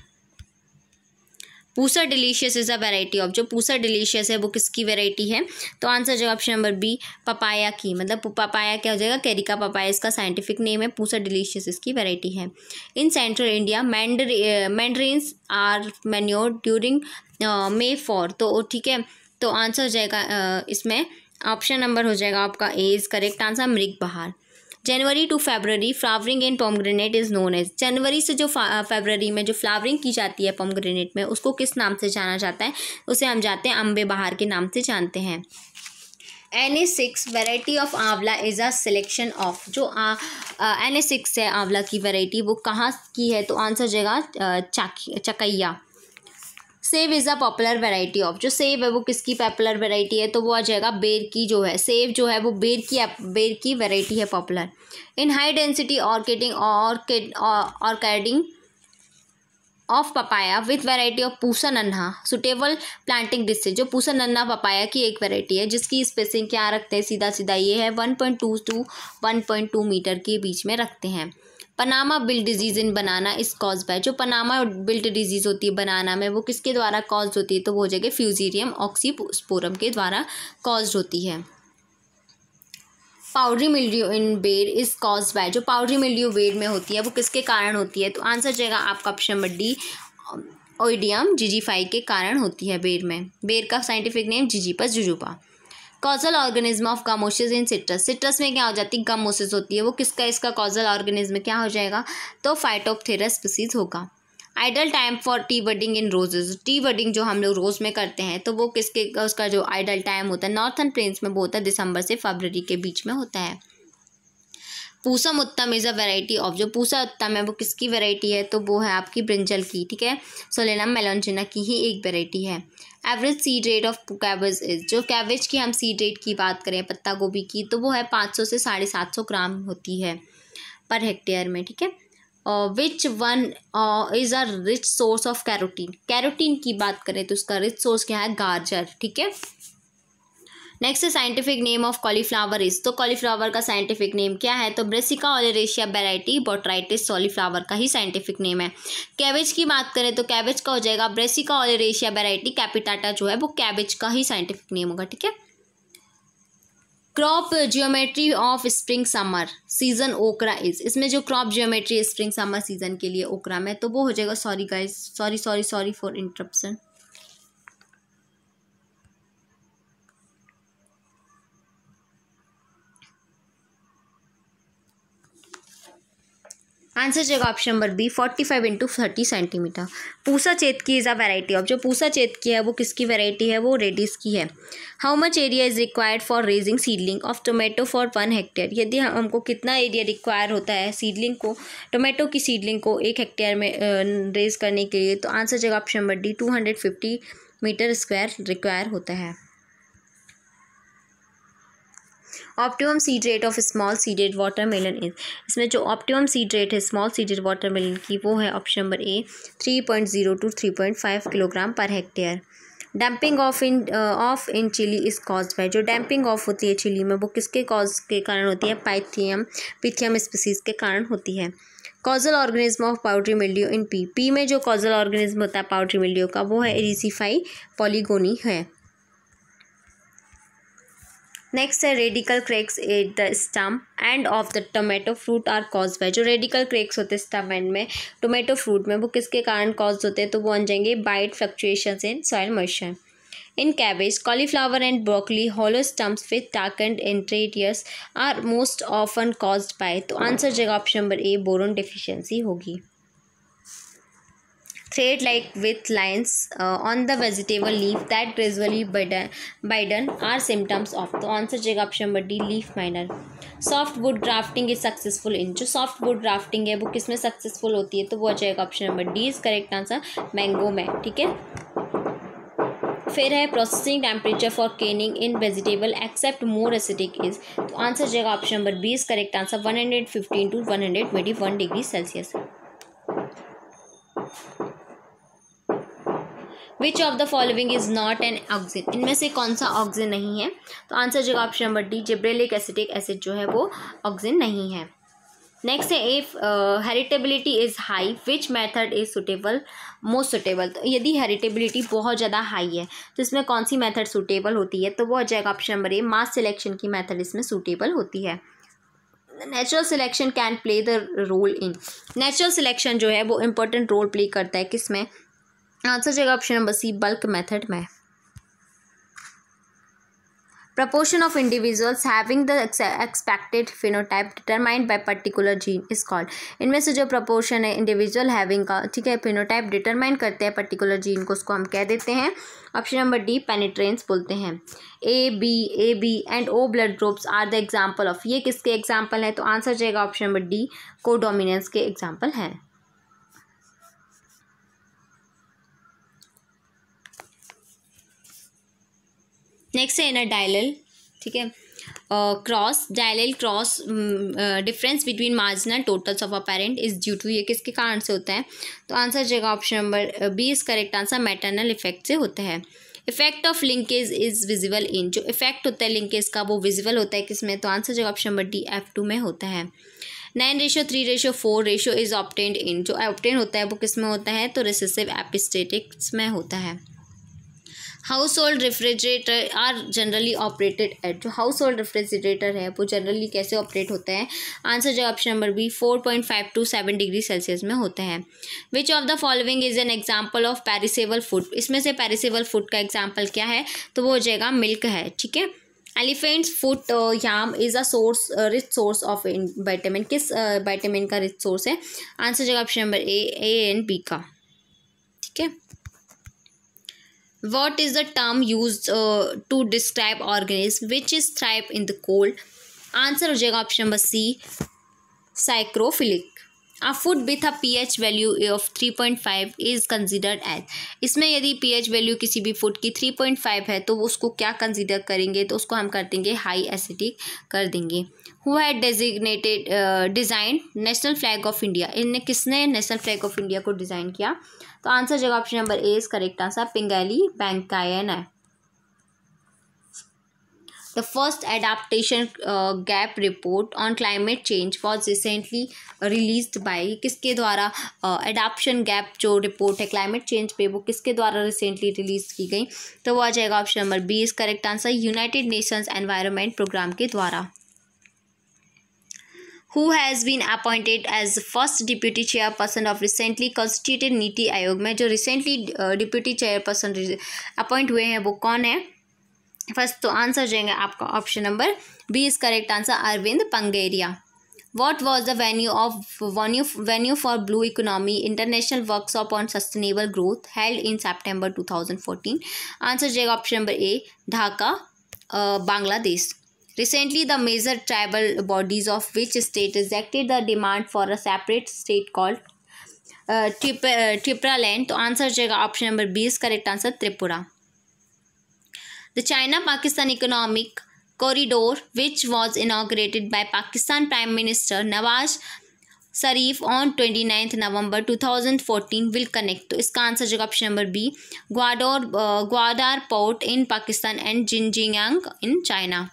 Pusa delicious is a variety of जो पूसा डिलीशियस है वो किसकी वेराइटी है तो आंसर हो जाएगा ऑप्शन नंबर बी पपाया की मतलब पपाया क्या हो जाएगा कैरिका पपाया इसका साइंटिफिक नेम है पूसा डिलीशियस इसकी वेराइटी है इन सेंट्रल इंडिया मैंडर are manure during May for तो ठीक है तो आंसर हो जाएगा uh, इसमें ऑप्शन नंबर हो जाएगा आपका A is correct answer Mrig Bahar January to February flowering in pomegranate is known as January से जो फेबररी में जो फ्लावरिंग की जाती है पॉमग्रेनेट में उसको किस नाम से जाना जाता है उसे हम जाते हैं अम्बे बहार के नाम से जानते हैं N A six variety of aonla is a selection of जो एन ए सिक्स है आंवला की वेराइटी वो कहाँ की है तो आंसर जगह चकैया सेव is a popular variety of जो सेब है वो किसकी पॉपुलर वेराइटी है तो वो आ जाएगा बेर की जो है सेव जो है वो बेर की बेर की वेराइटी है popular in high density orcharding orcharding of papaya with variety of Pusa Nanha suitable planting डिस्से जो पूसा नन्हा पपाया की एक वेराइटी है जिसकी स्पेसिंग क्या रखते हैं सीधा सीधा ये है one point two two one point two metre के बीच में रखते हैं पनामा बिल disease in banana is cause by जो पनामा बिल्ट डिजीज़ होती है बनाना में वो किसके द्वारा कॉज होती है तो वो हो जाएगी फ्यूजीरियम ऑक्सीपोरम के द्वारा कॉज होती है powdery mildew in ber is cause by जो पाउडरी मिल्ड्यू बेर में होती है वो किसके कारण होती है तो आंसर जाएगा आपका option number D oidium ziziphi के कारण होती है बेर में बेर का scientific name ziziphus jujuba causal organism of gummosis in citrus citrus में क्या हो जाती है गामोसिस होती है वो किसका इसका कॉजल ऑर्गेनिज्म क्या हो जाएगा तो फाइटोपथेरा स्पीसीज होगा ideal time for T budding in roses T budding जो हम लोग रोज़ में करते हैं तो वो किसके उसका जो आइडल टाइम होता है नॉर्थन प्लेन्स में वो होता है दिसंबर से फरवरी के बीच में होता है पूसम उत्तम इज़ अ वेराइटी ऑफ जो पूसा उत्तम है वो किसकी वेराइटी है तो वो है आपकी ब्रिंजल की ठीक है सोलेना मेलोनजिना की ही एक वेराइटी है average seed rate of cabbage is जो कैबेज की हम सीड रेट की बात करें पत्ता गोभी की तो वो है पाँच सौ से साढ़े सात सौ ग्राम होती है पर हेक्टेयर में ठीक है which one is a rich source of carotene carotene की बात करें तो उसका रिच सोर्स क्या है गाजर ठीक है next scientific name of cauliflower is तो कॉलीफ्लावर का साइंटिफिक नेम क्या है तो brassica oleracea variety botrytis cauliflower का ही साइंटिफिक नेम है कैबेज की बात करें तो कैबेज का हो जाएगा ब्रेसिका ऑलरेशिया वेराइटी कैपिटाटा जो है वो कैबेज का ही साइंटिफिक नेम होगा ठीक है crop geometry of spring summer season okra is इसमें जो crop geometry spring summer season के लिए ओकरा में तो वो हो जाएगा sorry guys sorry sorry sorry for interruption answer जाएगा option number B forty five into thirty centimetre Pusa Chetki is a variety of जो पूसा चेत की है वो किसकी वेराइटी है वो रेडिस की है how much area is required for raising seedling of tomato for one hectare यदि हम हमको कितना एरिया रिक्वायर होता है सीडलिंग को टोमेटो की सीडलिंग को एक हेक्टेयर में रेज करने के लिए तो आंसर जाएगा option number D two hundred fifty metre square require होता है optimum seed rate of small seeded watermelon is इसमें जो ऑप्टिमम सीड रेट है स्मॉल सीडेड वाटर मेलन की वो है option number A three point zero two three point five kilogram per hectare damping off in off in chilli is cause by जो डैम्पिंग ऑफ होती है चिली में वो किसके कॉज के कारण होती है पाइथियम पिथियम स्पीसीज के कारण होती है causal organism of powdery mildew in pea pea में जो कॉजल ऑर्गेनिज्म होता है पाउडरी मिल्डियो का वो है एरिसिफाई पॉलीगोनी है नेक्स्ट है radical cracks at the stem end of the tomato fruit are cause by जो रेडिकल क्रेक्स होते हैं स्टम एंड में टोमेटो फ्रूट में वो किसके कारण कॉज होते हैं तो वो बन जाएंगे wide fluctuation in soil moisture in cabbage cauliflower and broccoli hollow stems with dark and एंट्रेटियस are most often cause by तो आंसर जगह option number A boron deficiency होगी thread like with lines on the vegetable leave that that gradually biden, biden are symptoms of the answer jagah option leaf miner soft wood grafting is successful in जो सॉफ्ट वुड ग्राफ्टिंग है वो किस में सक्सेसफुल होती है तो वो आ जाएगा option number D is correct answer mango में ठीक है फिर है processing temperature for canning in vegetable except more acidic is तो आंसर जाएगा option number B is correct answer one hundred fifteen to one hundred twenty one degree Celsius which of the following is not an oxygen इनमें से कौन सा ऑक्सीजन नहीं है तो आंसर जो option number D gibberellic acidic acid जो है वो ऑक्सीजन नहीं है नेक्स्ट है if heritability is high which method is suitable most suitable तो यदि हेरिटेबिलिटी बहुत ज़्यादा हाई है तो इसमें कौन सी मेथड सुटेबल होती है तो वो हो जाएगा option number A mass selection की मेथड इसमें सुटेबल होती है natural selection can play the role in natural selection जो है वो इम्पोर्टेंट रोल प्ले करता है किसमें आंसर जाएगा option number C bulk method में proportion of individuals having the expected phenotype determined by particular gene is called इनमें से जो प्रपोर्शन है इंडिविजुअल हैविंग का ठीक है फिनोटाइप डिटरमाइन करते हैं पर्टिकुलर जीन को उसको हम कह देते हैं ऑप्शन नंबर डी पेनिट्रेंस बोलते हैं A B A B and O blood groups are the example of ये किसके एग्जाम्पल हैं तो आंसर जाएगा ऑप्शन नंबर डी को के एग्जाम्पल हैं नेक्स्ट है इनर डायलल ठीक है cross diallel cross difference between marginal totals of a parent is due to ये किसके कारण से होता है तो आंसर जगह option number B is correct answer maternal effect से होता है effect of linkage is visible in जो इफेक्ट होता है लिंकेज का वो विजिबल होता है किसमें तो आंसर जो option number D F two में होता है nine ratio three ratio four ratio is obtained in जो ऑप्टेंड होता है वो किस तो में होता है तो रिसेसिव एपिस्टेटिक्स में होता है household refrigerator are generally operated at जो हाउस होल्ड रेफ्रिजरेटर है वो जनरली कैसे ऑपरेट होते हैं आंसर जो option number B four point five to seven degree Celsius में होते हैं which of the following is an example of perishable food इसमें से पैरिसेबल फूड का एग्जाम्पल क्या है तो वो हो जाएगा मिल्क है ठीक है elephants foot yam is a source rich source of vitamin किस वाइटामिन uh, का रिच सोर्स है आंसर जगह option number A A and B का ठीक है what is the term used uh, to describe organism which is thrive in the cold answer हो जाएगा option number C psychrophilic a food with a P H value of three point five is considered as इसमें यदि पी एच वैल्यू किसी भी फूड की थ्री पॉइंट फाइव है तो उसको क्या कंसिडर करेंगे तो उसको हम कर देंगे हाई एसिडिक कर देंगे who had designated design national flag of India इनने किसने नेशनल फ्लैग ऑफ इंडिया को डिज़ाइन किया तो आंसर जगह option number A is correct answer Pingali Venkayya है the first adaptation gap report on climate change change recently release by किसके द्वारा एडाप्शन uh, गैप जो रिपोर्ट है क्लाइमेट चेंज पे वो किसके द्वारा रिसेंटली रिलीज की गई तो वो आ जाएगा option number B is correct answer United Nations Environment Programme के द्वारा who has been appointed as first deputy chairperson of recently constituted नीति आयोग में जो रिसेंटली डिप्यूटी चेयरपर्सन अपॉइंट हुए हैं वो कौन है फर्स्ट तो आंसर जाएंगे आपका option number B is correct answer Arvind Panagariya what was the venue of venue, venue for blue economy international workshop on sustainable growth held in september 2014 answer jayega option number a dhaka uh, bangladesh Recently, the major tribal bodies of which state rejected the demand for a separate state called uh, Tripura uh, land. So, answer jaga option number B is correct answer Tripura. The China Pakistan Economic Corridor, which was inaugurated by Pakistan Prime Minister Nawaz Sharif on 29th November 2014, will connect. So, iska answer jaga option number B Guador, uh, Guadar Port in Pakistan and Jinjiang in China.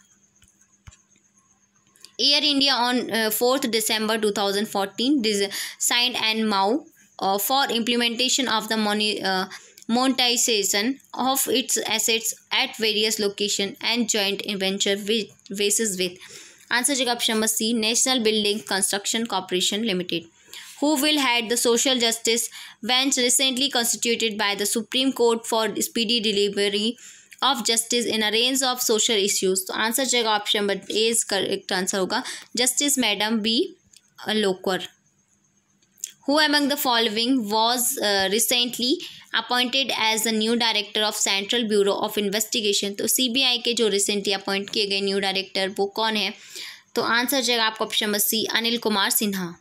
Air India on 4th uh, December 2014 signed an MOU uh, for implementation of the money uh, monetization of its assets at various locations and joint venture with, basis with. Answer is option number C National Building Construction Corporation Limited. Who will head the social justice bench recently constituted by the Supreme Court for speedy delivery of justice in a range of social issues तो आंसर जाएगा option number A is correct answer होगा justice madam B Lokur who among the following was recently appointed as a new director of Central Bureau of Investigation तो सी बी आई के जो रिसेंटली अपॉइंट किए गए न्यू डायरेक्टर वो कौन है तो आंसर जाएगा आपका option number C Anil Kumar Sinha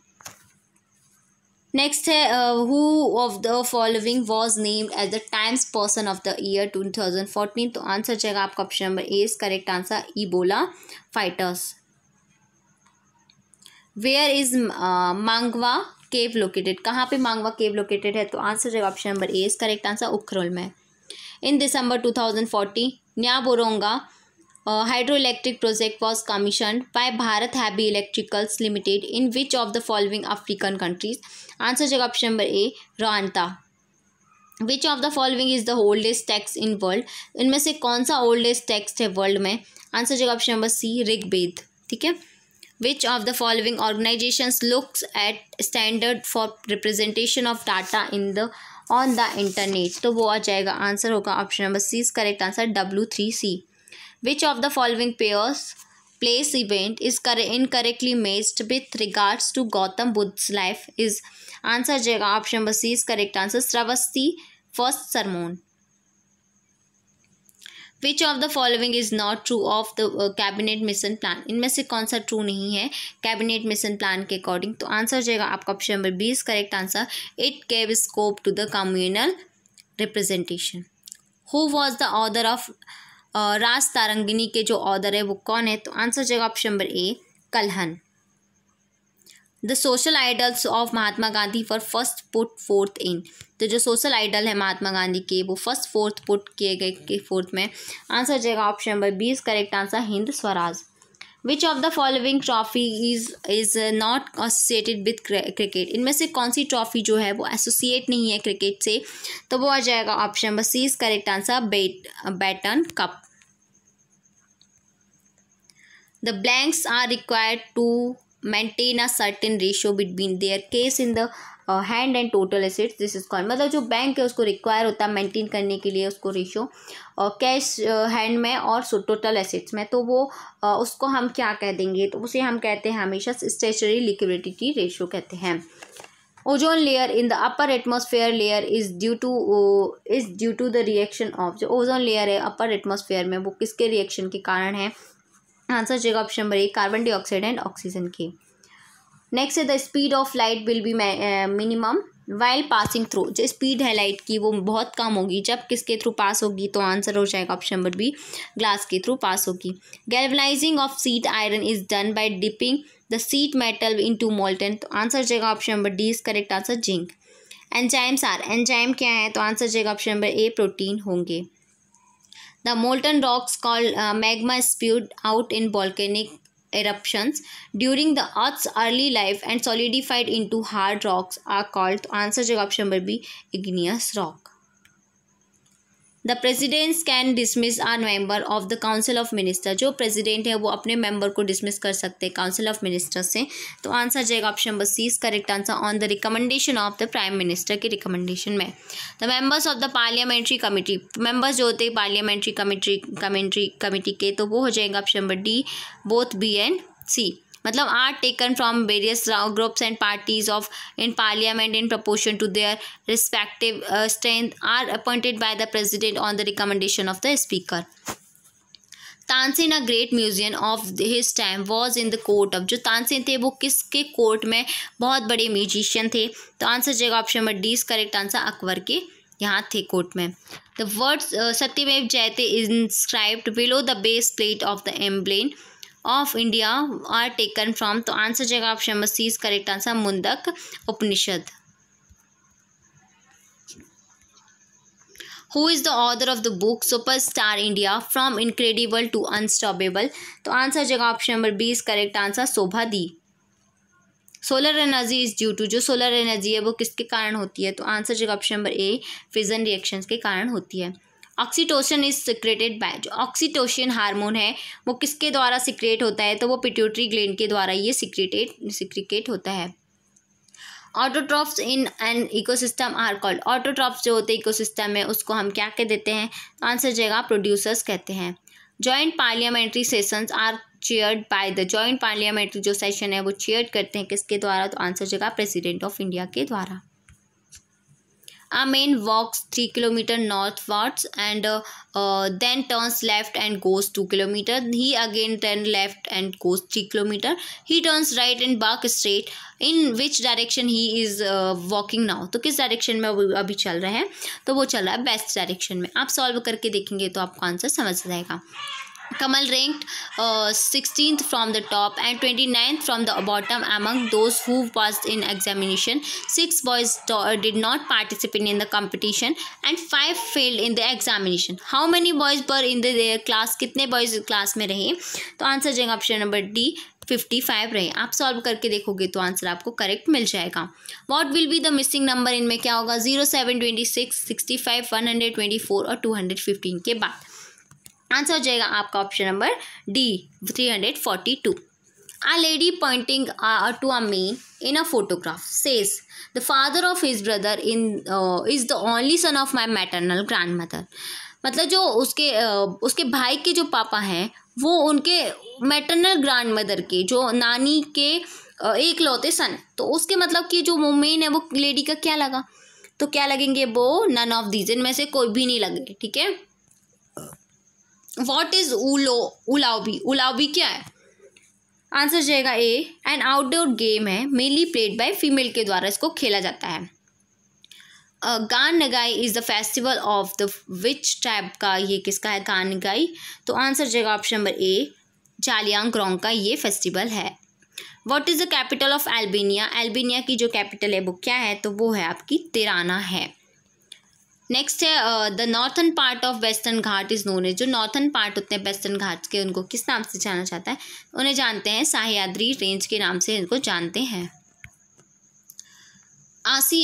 next है who of the following was named as the Time's person of the year two thousand fourteen तो आंसर जाएगा आपका option number A is correct answer Ebola fighters where is Mangwa cave located कहाँ पे मांगवा केव लोकेटेड है तो आंसर जाएगा option number A is correct answer Ukhrul में in December two thousand fourteen Nyabarongo hydro electric project was commission by Bharat Heavy Electricals Limited in which of the following African countries answer जगह option number A Rwanda which of the following is the oldest text in world इनमें से कौन सा ओल्डेस्ट टेक्स्ट है वर्ल्ड में आंसर जगह ऑप्शन नंबर सी ऋग्वेद ठीक है which of the following organisation looks at standard for representation of data in the on the internet तो वो आ जाएगा आंसर होगा option number C is correct answer W three C which of the following pairs place event is कर incorrectly matched with regards to Gautam Buddha life is answer जाएगा option number C is correct answer Shravasti first sermon which of the following is not true of the cabinet mission plan इनमें से कौन सा ट्रू नहीं है कैबिनेट मिशन प्लान के अकॉर्डिंग तो आंसर जाएगा आपका option number B is correct answer it gave scope to the communal representation who was the author of Rajatarangini के जो ऑर्डर है वो कौन है तो आंसर जाएगा option number A Kalhana the social ideals of Mahatma Gandhi for first put forth in तो जो सोशल आइडल है महात्मा गांधी के वो फर्स्ट फोर्थ पुट किए गए के फोर्थ में आंसर जाएगा option number B is correct answer Hind Swaraj which of the following trophy is is not associated with cricket इनमें से कौन सी ट्रॉफी जो है वो एसोसिएट नहीं है क्रिकेट से तो वो आ जाएगा option number C is correct answer bet Beighton Cup the banks are required to maintain a certain ratio between their cash in the hand and total assets this is called मतलब जो बैंक है उसको रिक्वायर होता है मेंटेन करने के लिए उसको रेशो और कैश हैंड uh, में और टोटल एसेट्स में तो वो uh, उसको हम क्या कह देंगे तो उसे हम कहते हैं हमेशा स्टेचरी लिक्विडिटी रेशो कहते हैं ozone layer in the upper atmosphere layer is due to is due to the reaction of जो ओजोन लेयर है अपर एटमोसफेयर में वो किसके रिएक्शन के कारण है आंसर जाएगा ऑप्शन नंबर एक कार्बन डाइऑक्साइड एंड ऑक्सीजन के नेक्स्ट है the speed of light will be minimum while passing through जो स्पीड है लाइट की वो बहुत कम होगी जब किसके थ्रू पास होगी तो आंसर हो जाएगा ऑप्शन नंबर बी ग्लास के थ्रू पास होगी galvanising of sheet iron is done by dipping the sheet metal into molten तो आंसर जाएगा option number D is correct answer zinc enzymes are enzyme क्या है तो आंसर जाएगा ऑप्शन नंबर ए प्रोटीन होंगे The molten rocks called uh, magma spewed out in volcanic eruptions during the Earth's early life and solidified into hard rocks are called, answer number B, igneous rock. The presidents can dismiss are member of the council of minister जो प्रेजिडेंट है वो अपने मेम्बर को डिसमिस कर सकते हैं काउंसिल ऑफ मिनिस्टर से तो आंसर जाएगा option number C is correct answer on the recommendation of the prime minister के रिकमेंडेशन में the members of the parliamentary committee members जो होते हैं पार्लियामेंट्री कमेटी कमेंट्री कमेटी के तो वो हो जाएगा option number D both B and C मतलब are taken from various groups and parties of in parliament in proportion to their respective strength are appointed by the president on the recommendation of the speaker Tansen a great musician of his time was in the court of जो तानसेन थे वो किसके कोर्ट में बहुत बड़े म्यूजिशियन थे तो आंसर जगह option number D is correct answer Akbar के यहाँ थे कोर्ट में the words Satyamev Jayate inscribed below the base plate of the emblem of India are taken from तो आंसर जगह option number C is correct answer Mundaka Upanishad who is the author of the book superstar India from incredible to unstoppable तो आंसर जगह option number B is correct answer Shobha De solar energy is due to जो सोलर एनर्जी है वो किसके कारण होती है तो आंसर जगह option number A fission reaction के कारण होती है ऑक्सीटोशन इज सिक्रेटेड बाय जो ऑक्सीटोशन हार्मोन है वो किसके द्वारा सिक्रेट होता है तो वो पिट्यूटरी ग्लैंड के द्वारा ये सिक्रेटेड सिक्रिकेट होता है autotrophs in an ecosystem are called autotrophs जो होते हैं इकोसिस्टम में उसको हम क्या कह देते हैं तो आंसर जाएगा प्रोड्यूसर्स कहते हैं joint parliamentary sessions are chaired by the joint parliamentary जो सेशन है वो चेयर करते हैं किसके द्वारा तो आंसर जाएगा प्रेसिडेंट ऑफ इंडिया के द्वारा Amen walks 3 km northwards and uh, uh, then turns left and goes 2 km. He again turns left and goes 3 km. He turns right and bark straight in which direction he is walking now. तो किस डायरेक्शन में वो अभी चल रहा है तो वो चल रहा है बेस्ट डायरेक्शन में आप सॉल्व करके देखेंगे तो आपका आंसर समझ जाएगा Kamal ranked uh, 16th from the top and 29th from the bottom among those who passed in examination. Six boys did not participate in the competition and five failed in the examination. How many boys were in the, their class? कितने boys class में रहे तो आंसर जाएगा option number D fifty five रहे आप सॉल्व करके देखोगे तो आंसर आपको करेक्ट मिल जाएगा what will be the missing number इनमें क्या होगा zero seven twenty six sixty five one hundred twenty four और टू हंड्रेड फिफ्टीन के बाद आंसर हो जाएगा आपका option number D three hundred forty two a lady pointing to a man in a photograph says the father of his brother in is the only son of my maternal grandmother मतलब जो उसके uh, उसके भाई के जो पापा हैं वो उनके मैटरनल ग्रैंड मदर के जो नानी के uh, एक लौते सन तो उसके मतलब कि जो मेन है वो लेडी का क्या लगा तो क्या लगेंगे वो नन ऑफ दीज में से कोई भी नहीं लगे ठीक है वॉट इज़ उलो उलाउबी उलाउबी क्या है आंसर जाएगा ए एन आउटडोर गेम है मेनली प्लेड बाय फीमेल के द्वारा इसको खेला जाता है Gaan Ngai is the festival of the which type का ये किसका है गान नगाई तो आंसर जाएगा ऑप्शन नंबर ए जालियांग ग्रोंग का ये फेस्टिवल है what is the capital of Albania Albania की जो कैपिटल है वो क्या है तो वो है आपकी तिराना है नेक्स्ट है the northern part of western Ghat is known है जो नॉर्थन पार्ट होते हैं वेस्टर्न घाट के उनको किस नाम से जाना जाता है उन्हें जानते हैं साहयाद्री रेंज के नाम से इनको जानते हैं आसी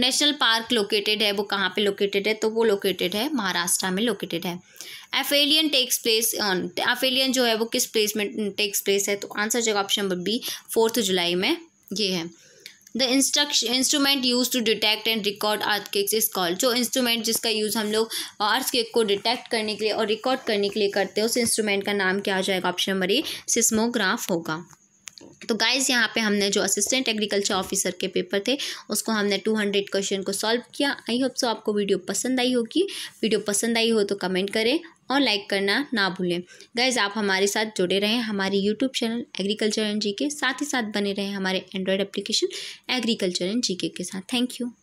नेशनल पार्क लोकेटेड है वो कहाँ पे लोकेटेड है तो वो लोकेटेड है महाराष्ट्र में लोकेटेड है एफेलियन टेक्स प्लेस एफेलियन जो है वो किस प्लेस में टेक्स प्लेस है तो आंसर जो ऑप्शन नंबर बी फोर्थ जुलाई में ये है the instrument use to detect and record quakes is called जो इंस्ट्रूमेंट जिसका यूज़ हम लोग केक को डिटेक्ट करने के लिए और रिकॉर्ड करने के लिए करते हैं उस इंस्ट्रूमेंट का नाम क्या आ जाएगा ऑप्शन नंबर ए सिस्मोग्राफ होगा तो गाइज़ यहाँ पे हमने जो असिस्टेंट एग्रीकल्चर ऑफिसर के पेपर थे उसको हमने टू हंड्रेड क्वेश्चन को सॉल्व किया आई होप सो आपको वीडियो पसंद आई होगी वीडियो पसंद आई हो तो कमेंट करें और लाइक करना ना भूलें गाइज आप हमारे साथ जुड़े रहें हमारे YouTube channel agriculture and G के साथ ही साथ बने रहें हमारे Android application agriculture and G के साथ थैंक यू